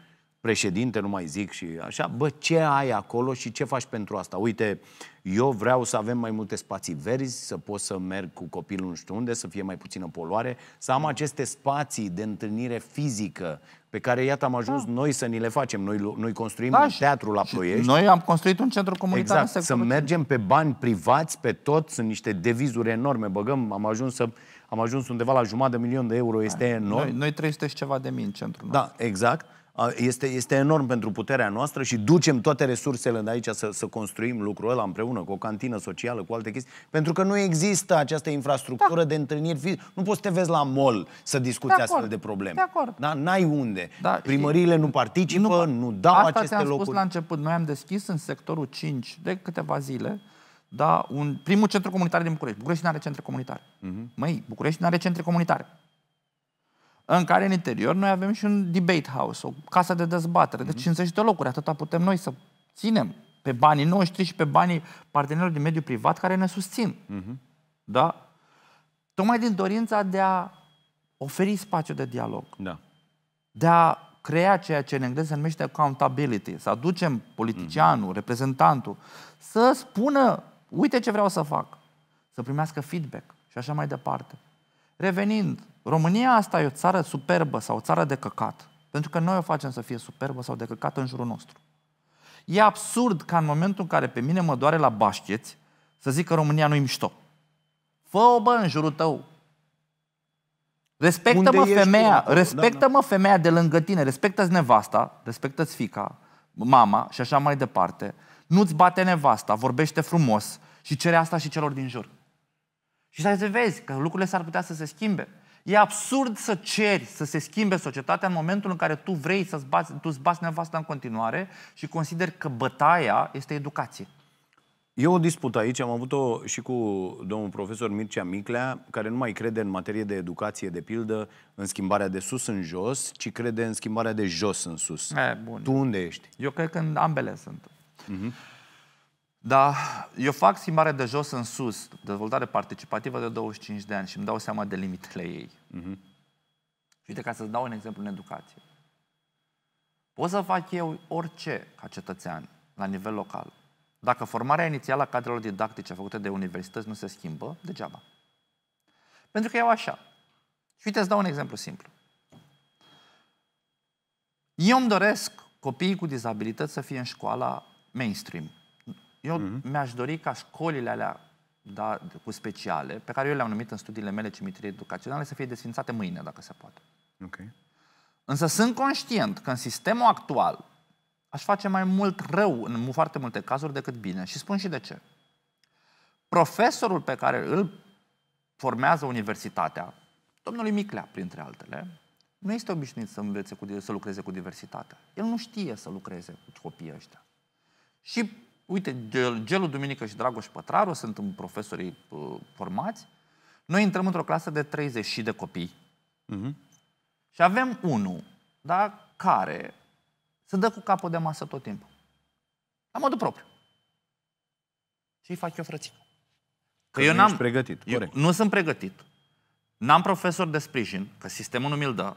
președinte, nu mai zic și așa, bă, ce ai acolo și ce faci pentru asta? Uite, eu vreau să avem mai multe spații verzi, să pot să merg cu copilul nu știu unde, să fie mai puțină poluare, să am aceste spații de întâlnire fizică pe care, iată, am ajuns da. noi să ni le facem. Noi, noi construim da, un teatru la Ploiești. Noi am construit un centru comunitar exact, să Să mergem pe bani privați, pe tot, sunt niște devizuri enorme. Băgăm, am ajuns să am ajuns undeva la jumătate de milion de euro, este da. enorm. Noi, noi 300 și ceva de mii în centru. Da, exact este, este enorm pentru puterea noastră și ducem toate resursele de aici să, să construim lucrul ăla împreună cu o cantină socială, cu alte chestii, pentru că nu există această infrastructură da. de întâlniri fizice. Nu poți să te vezi la mol să discuți de acord, astfel de probleme. De acord. Da? N-ai unde. Da, Primăriile nu participă, nu, nu dau asta aceste locuri. Spus la început, noi am deschis în sectorul 5 de câteva zile da, un, primul centru comunitar din București. București nu are centre comunitare. Uh-huh. Măi, București nu are centre comunitare în care în interior noi avem și un debate house, o casă de dezbatere de 50 de locuri, atâta putem noi să ținem pe banii noștri și pe banii partenerilor din mediul privat care ne susțin. Mm-hmm. Da? Tocmai din dorința de a oferi spațiu de dialog. Da. De a crea ceea ce în engleză se numește accountability, să aducem politicianul, mm-hmm. reprezentantul, să spună, uite ce vreau să fac, să primească feedback și așa mai departe. Revenind România asta e o țară superbă sau o țară de căcat. Pentru că noi o facem să fie superbă sau de căcat în jurul nostru. E absurd ca în momentul în care pe mine mă doare la bașcheți să zic că România nu-i mișto. Fă-o, bă, în jurul tău. Respectă-mă femeia, respectă-mă da, da. femeia de lângă tine, respectă-ți nevasta, respectă-ți fica, mama și așa mai departe. Nu-ți bate nevasta, vorbește frumos și cere asta și celor din jur. Și să vezi că lucrurile s-ar putea să se schimbe. E absurd să ceri să se schimbe societatea în momentul în care tu vrei să-ți bați, tu îți bați nevasta în continuare și consider că bătaia este educație. Eu o dispută aici, am avut-o și cu domnul profesor Mircea Miclea, care nu mai crede în materie de educație, de pildă, în schimbarea de sus în jos, ci crede în schimbarea de jos în sus. E, bun. Tu unde ești? Eu cred că ambele sunt. Uh-huh. Dar eu fac schimbare de jos în sus, dezvoltare participativă de 25 de ani și îmi dau seama de limitele ei. Uh-huh. uite, ca să-ți dau un exemplu în educație. Pot să fac eu orice ca cetățean, la nivel local. Dacă formarea inițială a cadrelor didactice făcute de universități nu se schimbă, degeaba. Pentru că eu așa. Și uite, îți dau un exemplu simplu. Eu îmi doresc copiii cu dizabilități să fie în școala mainstream, eu mm-hmm. mi-aș dori ca școlile alea da, cu speciale, pe care eu le-am numit în studiile mele cimitire educaționale, să fie desfințate mâine, dacă se poate. Okay. Însă sunt conștient că în sistemul actual aș face mai mult rău în foarte multe cazuri decât bine. Și spun și de ce. Profesorul pe care îl formează universitatea, domnului Miclea, printre altele, nu este obișnuit să învețe, cu, să lucreze cu diversitatea. El nu știe să lucreze cu copiii ăștia. Și uite, Gelu Duminică și Dragoș Pătraru sunt profesorii uh, formați, noi intrăm într-o clasă de 30 și de copii uh-huh. și avem unul, da, care se dă cu capul de masă tot timpul. La modul propriu. Și îi fac eu frățică. Că, că eu n-am pregătit. Eu corect. nu sunt pregătit. N-am profesor de sprijin, că sistemul nu mi-l dă.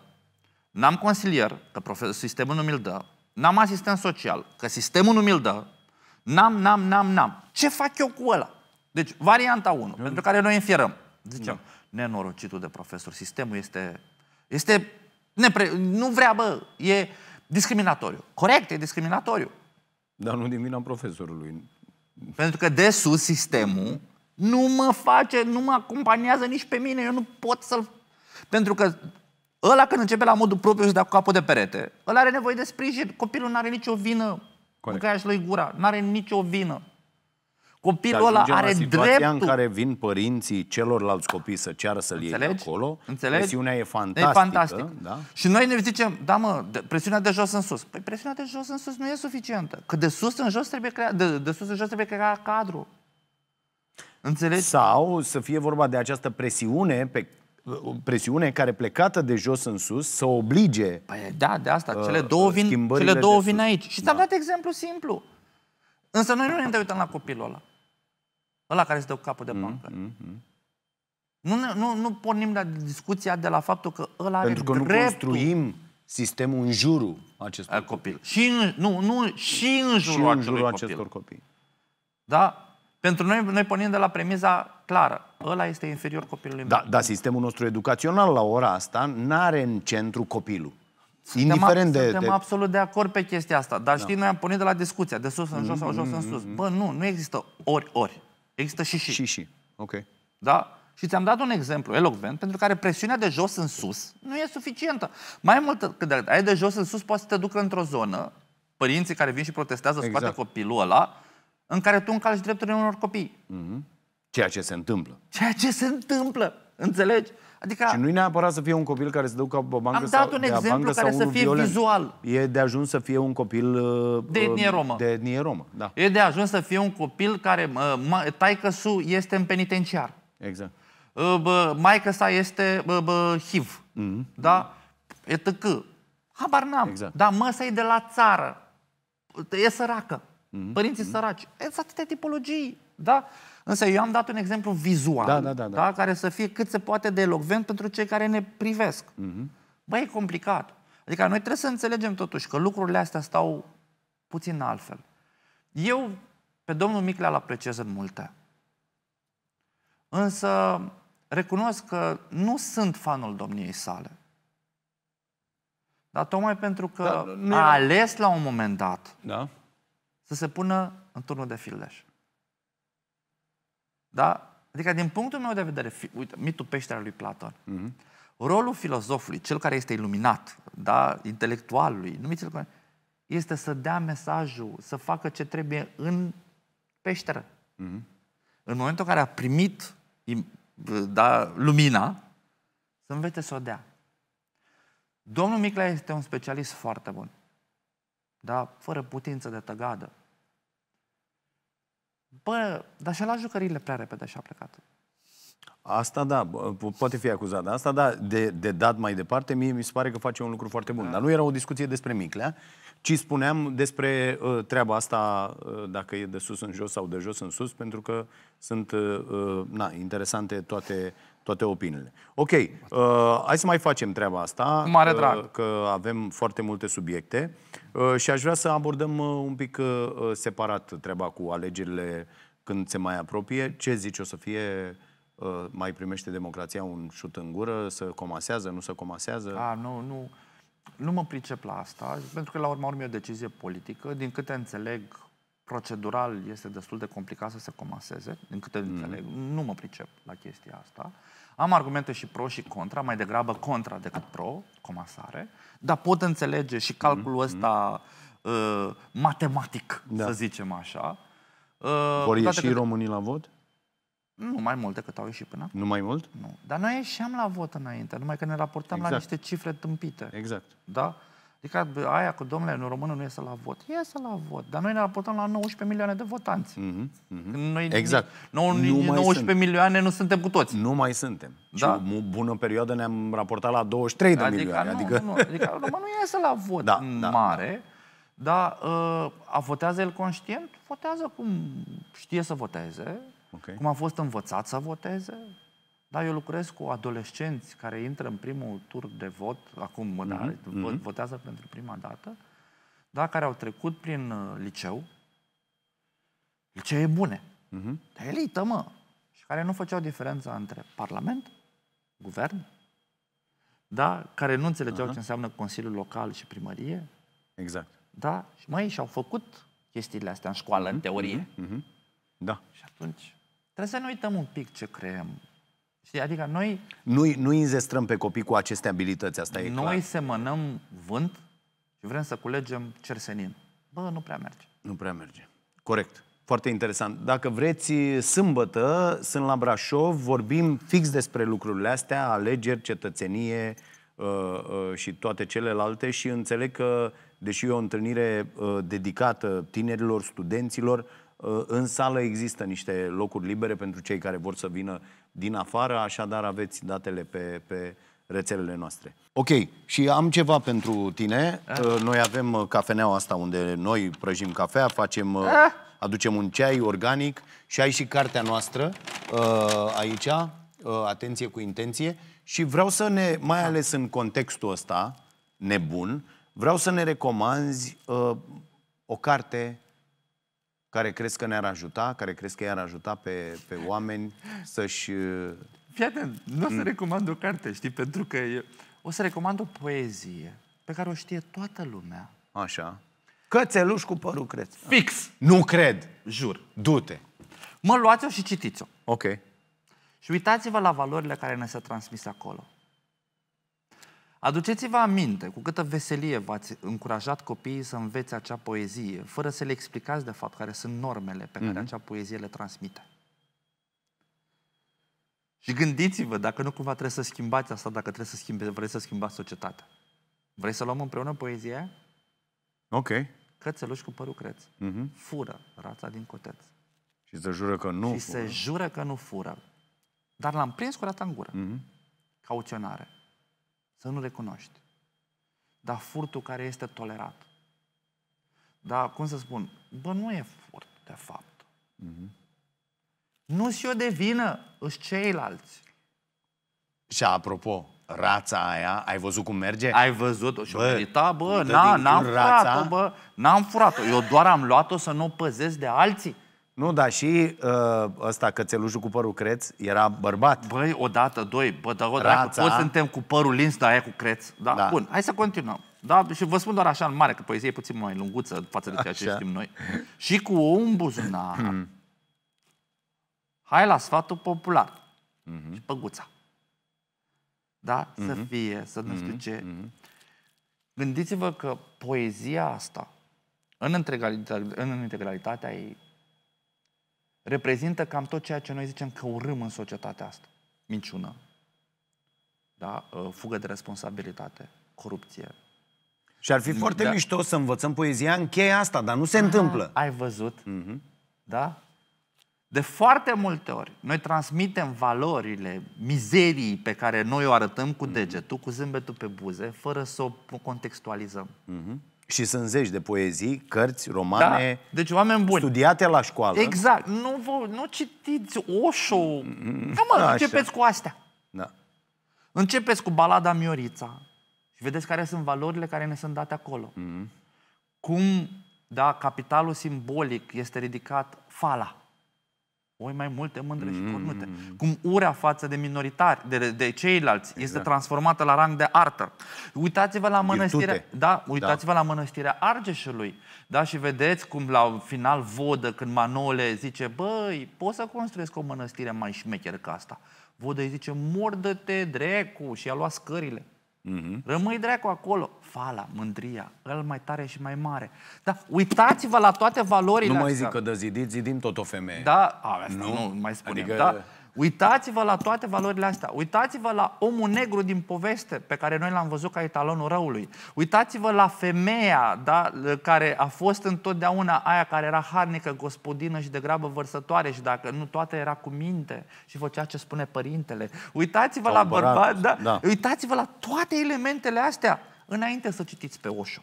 N-am consilier, că sistemul nu mi-l dă. N-am asistent social, că sistemul nu mi-l dă. N-am, n-am, n-am, n-am. Ce fac eu cu ăla? Deci, varianta 1, mm. pentru care noi înfierăm. Zicem, da. nenorocitul de profesor, sistemul este... este nepre... Nu vrea, bă, e discriminatoriu. Corect, e discriminatoriu. Dar nu din vina profesorului. Pentru că de sus sistemul nu mă face, nu mă acompaniază nici pe mine, eu nu pot să-l... Pentru că ăla când începe la modul propriu și de capul de perete, ăla are nevoie de sprijin, copilul nu are nicio vină Corect. mâncarea și lui gura. N-are nicio vină. Copilul ăla are dreptul... în care vin părinții celorlalți copii să ceară să-l iei de acolo, Înțelegi? presiunea e fantastică. E fantastică. Da? Și noi ne zicem, da mă, presiunea de jos în sus. Păi presiunea de jos în sus nu e suficientă. Că de sus în jos trebuie crea, de, de sus în jos trebuie crea cadrul. Înțelegi? Sau să fie vorba de această presiune pe presiune care plecată de jos în sus să oblige. Păi, da, de asta. Uh, cele două vin, cele două vin aici. Și ți-am da. dat exemplu simplu. Însă noi nu ne uităm la copilul ăla. Ăla care este dă capul de bancă. Mm, hmm Nu, nu, nu pornim la discuția de la faptul că ăla Pentru are că dreptul. nu construim sistemul în jurul acestor copil. copil. Și în, nu, nu, și în jurul, și în jurul copil. acestor copii. Da? Pentru noi, noi pornim de la premiza clară. Ăla este inferior copilului da, meu. Da, dar sistemul nostru educațional la ora asta n-are în centru copilul. Suntem, Indiferent de, suntem de... absolut de acord pe chestia asta. Dar da. știi, noi am pornit de la discuția, de sus în jos mm, sau jos în sus. Mm-hmm. Bă, nu, nu există ori-ori. Există și și. Și și, ok. Da? Și ți-am dat un exemplu elocvent pentru care presiunea de jos în sus nu e suficientă. Mai mult când ai de jos în sus poate să te ducă într-o zonă, părinții care vin și protestează exact. scoate copilul ăla în care tu încalci drepturile unor copii. Mm-hmm. Ceea ce se întâmplă. Ceea ce se întâmplă, înțelegi? Adică, și nu e neapărat să fie un copil care se ducă pe o bancă Am dat un exemplu care să fie violent. vizual. E de ajuns să fie un copil uh, de etnie romă. De etnie romă, da. E de ajuns să fie un copil care uh, taică su este în penitenciar. Exact. Uh, maică sa este HIV. Mm-hmm. Da? E tăcă. ETC. Habar n-am. Exact. Dar măsa e de la țară. E săracă. Mm-hmm. Părinții mm-hmm. săraci. Exact atâtea tipologii. Da? Însă eu am dat un exemplu vizual, da, da, da, da. Da? care să fie cât se poate de elocvent pentru cei care ne privesc. Mm-hmm. Băi, e complicat. Adică noi trebuie să înțelegem totuși că lucrurile astea stau puțin altfel. Eu pe domnul Miclea la apreciez în multe. Însă recunosc că nu sunt fanul domniei sale. Dar tocmai pentru că da, a ales la un moment dat da să se pună în turnul de fildeș. Da? Adică, din punctul meu de vedere, fi, uite, mitul peșterea lui Platon, mm-hmm. rolul filozofului, cel care este iluminat, da? intelectualului, numiți-l cum este să dea mesajul, să facă ce trebuie în peșteră. Mm-hmm. În momentul în care a primit da, lumina, să învețe să o dea. Domnul Micla este un specialist foarte bun, dar fără putință de tăgadă. Bă, dar și-a luat jucările prea repede și a plecat. Asta da, po- poate fi acuzat de asta, dar de, de dat mai departe, mie mi se pare că face un lucru foarte bun. Da. Dar nu era o discuție despre Miclea, ci spuneam despre uh, treaba asta, uh, dacă e de sus în jos sau de jos în sus, pentru că sunt uh, na, interesante toate, toate opiniile. Ok, uh, hai să mai facem treaba asta. Mare drag. Că, că avem foarte multe subiecte. Uh, și aș vrea să abordăm uh, un pic uh, separat treaba cu alegerile când se mai apropie. Ce zici o să fie mai primește democrația un șut în gură, să comasează, nu să comasează? A, nu, nu. Nu mă pricep la asta, pentru că la urma urmei e o decizie politică. Din câte înțeleg, procedural este destul de complicat să se comaseze, din câte mm. înțeleg. Nu mă pricep la chestia asta. Uh, am argumente și pro și contra, mai degrabă contra decât pro, comasare, dar pot înțelege și calculul mm-hmm. ăsta uh, matematic, da. să zicem așa. Uh, Vor ieși că... românii la vot? Nu mai mult decât au ieșit până acum. Nu mai mult? Nu. Dar noi ieșeam la vot înainte, numai că ne raportam exact. la niște cifre tâmpite. Exact. Da? Adică aia cu domnule, în română nu iese la vot. Iese la vot, dar noi ne raportăm la 19 milioane de votanți. Mm-hmm. mm-hmm. Noi, exact. Noi, nu 19 sunt. milioane nu suntem cu toți. Nu mai suntem. Da? Și o bună perioadă ne-am raportat la 23 adică, de milioane. Nu, adică... Nu, adică românul iese la vot da, da. mare, dar uh, a votează el conștient? Votează cum știe să voteze, okay. cum a fost învățat să voteze, da, eu lucrez cu adolescenți care intră în primul tur de vot, acum mm-hmm. da, mm-hmm. votează pentru prima dată, da, care au trecut prin uh, liceu, licee bune, mm-hmm. de elită, mă, și care nu făceau diferența între parlament, guvern, da, care nu înțelegeau uh-huh. ce înseamnă Consiliul Local și primărie. Exact. Da, și mai și-au făcut chestiile astea în școală, mm-hmm. în mhm, teorie. Mm-hmm. Da. Și atunci trebuie să ne uităm un pic ce creăm Știi? Adică noi... nu nu înzestrăm pe copii cu aceste abilități, asta e Noi clar. semănăm vânt și vrem să culegem cersenin. Bă, nu prea merge. Nu prea merge. Corect. Foarte interesant. Dacă vreți, sâmbătă sunt la Brașov, vorbim fix despre lucrurile astea, alegeri, cetățenie uh, uh, și toate celelalte și înțeleg că, deși e o întâlnire uh, dedicată tinerilor, studenților, Ă, în sală există niște locuri libere pentru cei care vor să vină din afară, așadar aveți datele pe, pe rețelele noastre. Ok, și am ceva pentru tine. Da. Ă, noi avem ă, cafeneaua asta unde noi prăjim cafea, facem, ah! aducem un ceai organic și ai și cartea noastră aici, atenție cu intenție. Și vreau să ne, mai da. ales în contextul ăsta nebun, vreau să ne recomanzi o carte care crezi că ne-ar ajuta, care crezi că i-ar ajuta pe, pe oameni să-și... Uh, Fii atent, nu o să mm. recomand o carte, știi, pentru că eu... o să recomand o poezie pe care o știe toată lumea. Așa. Cățeluș cu părul creț. Fix! Nu cred! Jur. Du-te! Mă luați-o și citiți-o. Ok. Și uitați-vă la valorile care ne se transmis acolo. Aduceți-vă aminte cu câtă veselie v-ați încurajat copiii să învețe acea poezie, fără să le explicați de fapt care sunt normele pe care mm-hmm. acea poezie le transmite. Și gândiți-vă dacă nu cumva trebuie să schimbați asta, dacă trebuie să schimbe, vreți să schimbați societatea. Vrei să luăm împreună poezie? Ok. Cățeluș cu părul creț. Mm-hmm. Fură rața din coteț. Și se jură că nu Și fură. se jură că nu fură. Dar l-am prins cu rata în gură. Mm-hmm. Cauționare. Să nu recunoști. Dar furtul care este tolerat. Dar, cum să spun, bă, nu e furt, de fapt. Mm-hmm. Nu și eu de vină, își ceilalți. Și apropo, rața aia, ai văzut cum merge? Ai văzut-o și bă, o merita, bă, na, n-am furat-o, bă, n-am furat-o. Eu doar am luat-o să nu o păzesc de alții. Nu, dar și uh, ăsta, cățelușul cu părul creț, era bărbat. Băi, odată, doi, bă, dar o dracu, toți suntem cu părul lins, dar aia cu creț. Da? da, bun, hai să continuăm. Da, și vă spun doar așa în mare, că poezia e puțin mai lunguță față de ceea ce știm noi. Și cu un buzunar, hmm. hai la sfatul popular. Mm-hmm. Și păguța. Da? Mm-hmm. Să mhm. fie, să nu știu mhm. ce. Mm-hmm. Gândiți-vă că poezia asta, în, în integralitatea ei, reprezintă cam tot ceea ce noi zicem că urâm în societatea asta. Minciună, da? Uh, fugă de responsabilitate, corupție. Și ar fi mm, foarte da. mișto să învățăm poezia în cheia asta, dar nu se Aha, întâmplă. Ah, ai văzut? Mm-hmm. Da? De foarte multe ori, noi transmitem valorile, mizerii pe care noi o arătăm cu degetul, cu zâmbetul pe buze, fără să o contextualizăm. Mm-hmm. Și sunt zeci de poezii, cărți, romane, da. deci, oameni buni. studiate la școală. Exact. Nu, vă, nu citiți Oșo. Nu mă, da, începeți cu astea. Da. Începeți cu balada Miorița și vedeți care sunt valorile care ne sunt date acolo. Mm-hmm. Cum, da, capitalul simbolic este ridicat fala oi mai multe mândre și cornute. Mm. Cum urea față de minoritari, de, de ceilalți, exact. este transformată la rang de artă. Uitați-vă la mănăstirea, Virtute. Da, da, uitați-vă da. la mănăstirea Argeșului, da, și vedeți cum la final vodă când Manole zice, băi, pot să construiesc o mănăstire mai șmecheră ca asta. Vodă îi zice, mordă-te, drecu, și a luat scările. Mm-hmm. Rămâi dracu acolo. Fala, mândria, el mai tare și mai mare. Da, uitați-vă la toate valorile Nu mai astea. zic că de zidit, zidim tot o femeie. Da, a, asta nu, nu mai spunem. Adică... Da? Uitați-vă la toate valorile astea. Uitați-vă la omul negru din poveste pe care noi l-am văzut ca etalonul răului. Uitați-vă la femeia da, care a fost întotdeauna aia care era harnică, gospodină și de grabă vărsătoare și dacă nu toată era cu minte și făcea ce spune părintele. Uitați-vă la bărbat, da, da. uitați-vă la toate elementele astea înainte să citiți pe Oșo.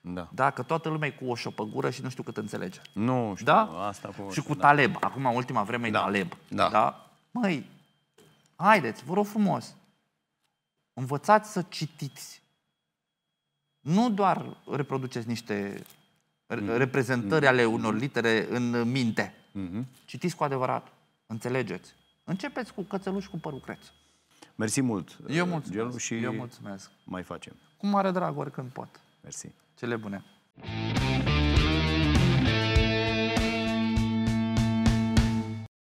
Da. da, că toată lumea e cu oșo pe gură și nu știu cât înțelege. Nu știu, da? asta cu oșo, Și cu da. Taleb. Acum, ultima vreme, da. e Taleb. Da. da? Măi, haideți, vă rog frumos, învățați să citiți. Nu doar reproduceți niște mm. reprezentări mm. ale unor mm-hmm. litere în minte. Mm-hmm. Citiți cu adevărat, înțelegeți. Începeți cu cățeluș cu părul creț. Mersi mult, Eu mulțumesc. Gelu, și Eu mulțumesc. mai facem. Cu mare drag, oricând pot. Mersi. Cele bune. Mm-hmm.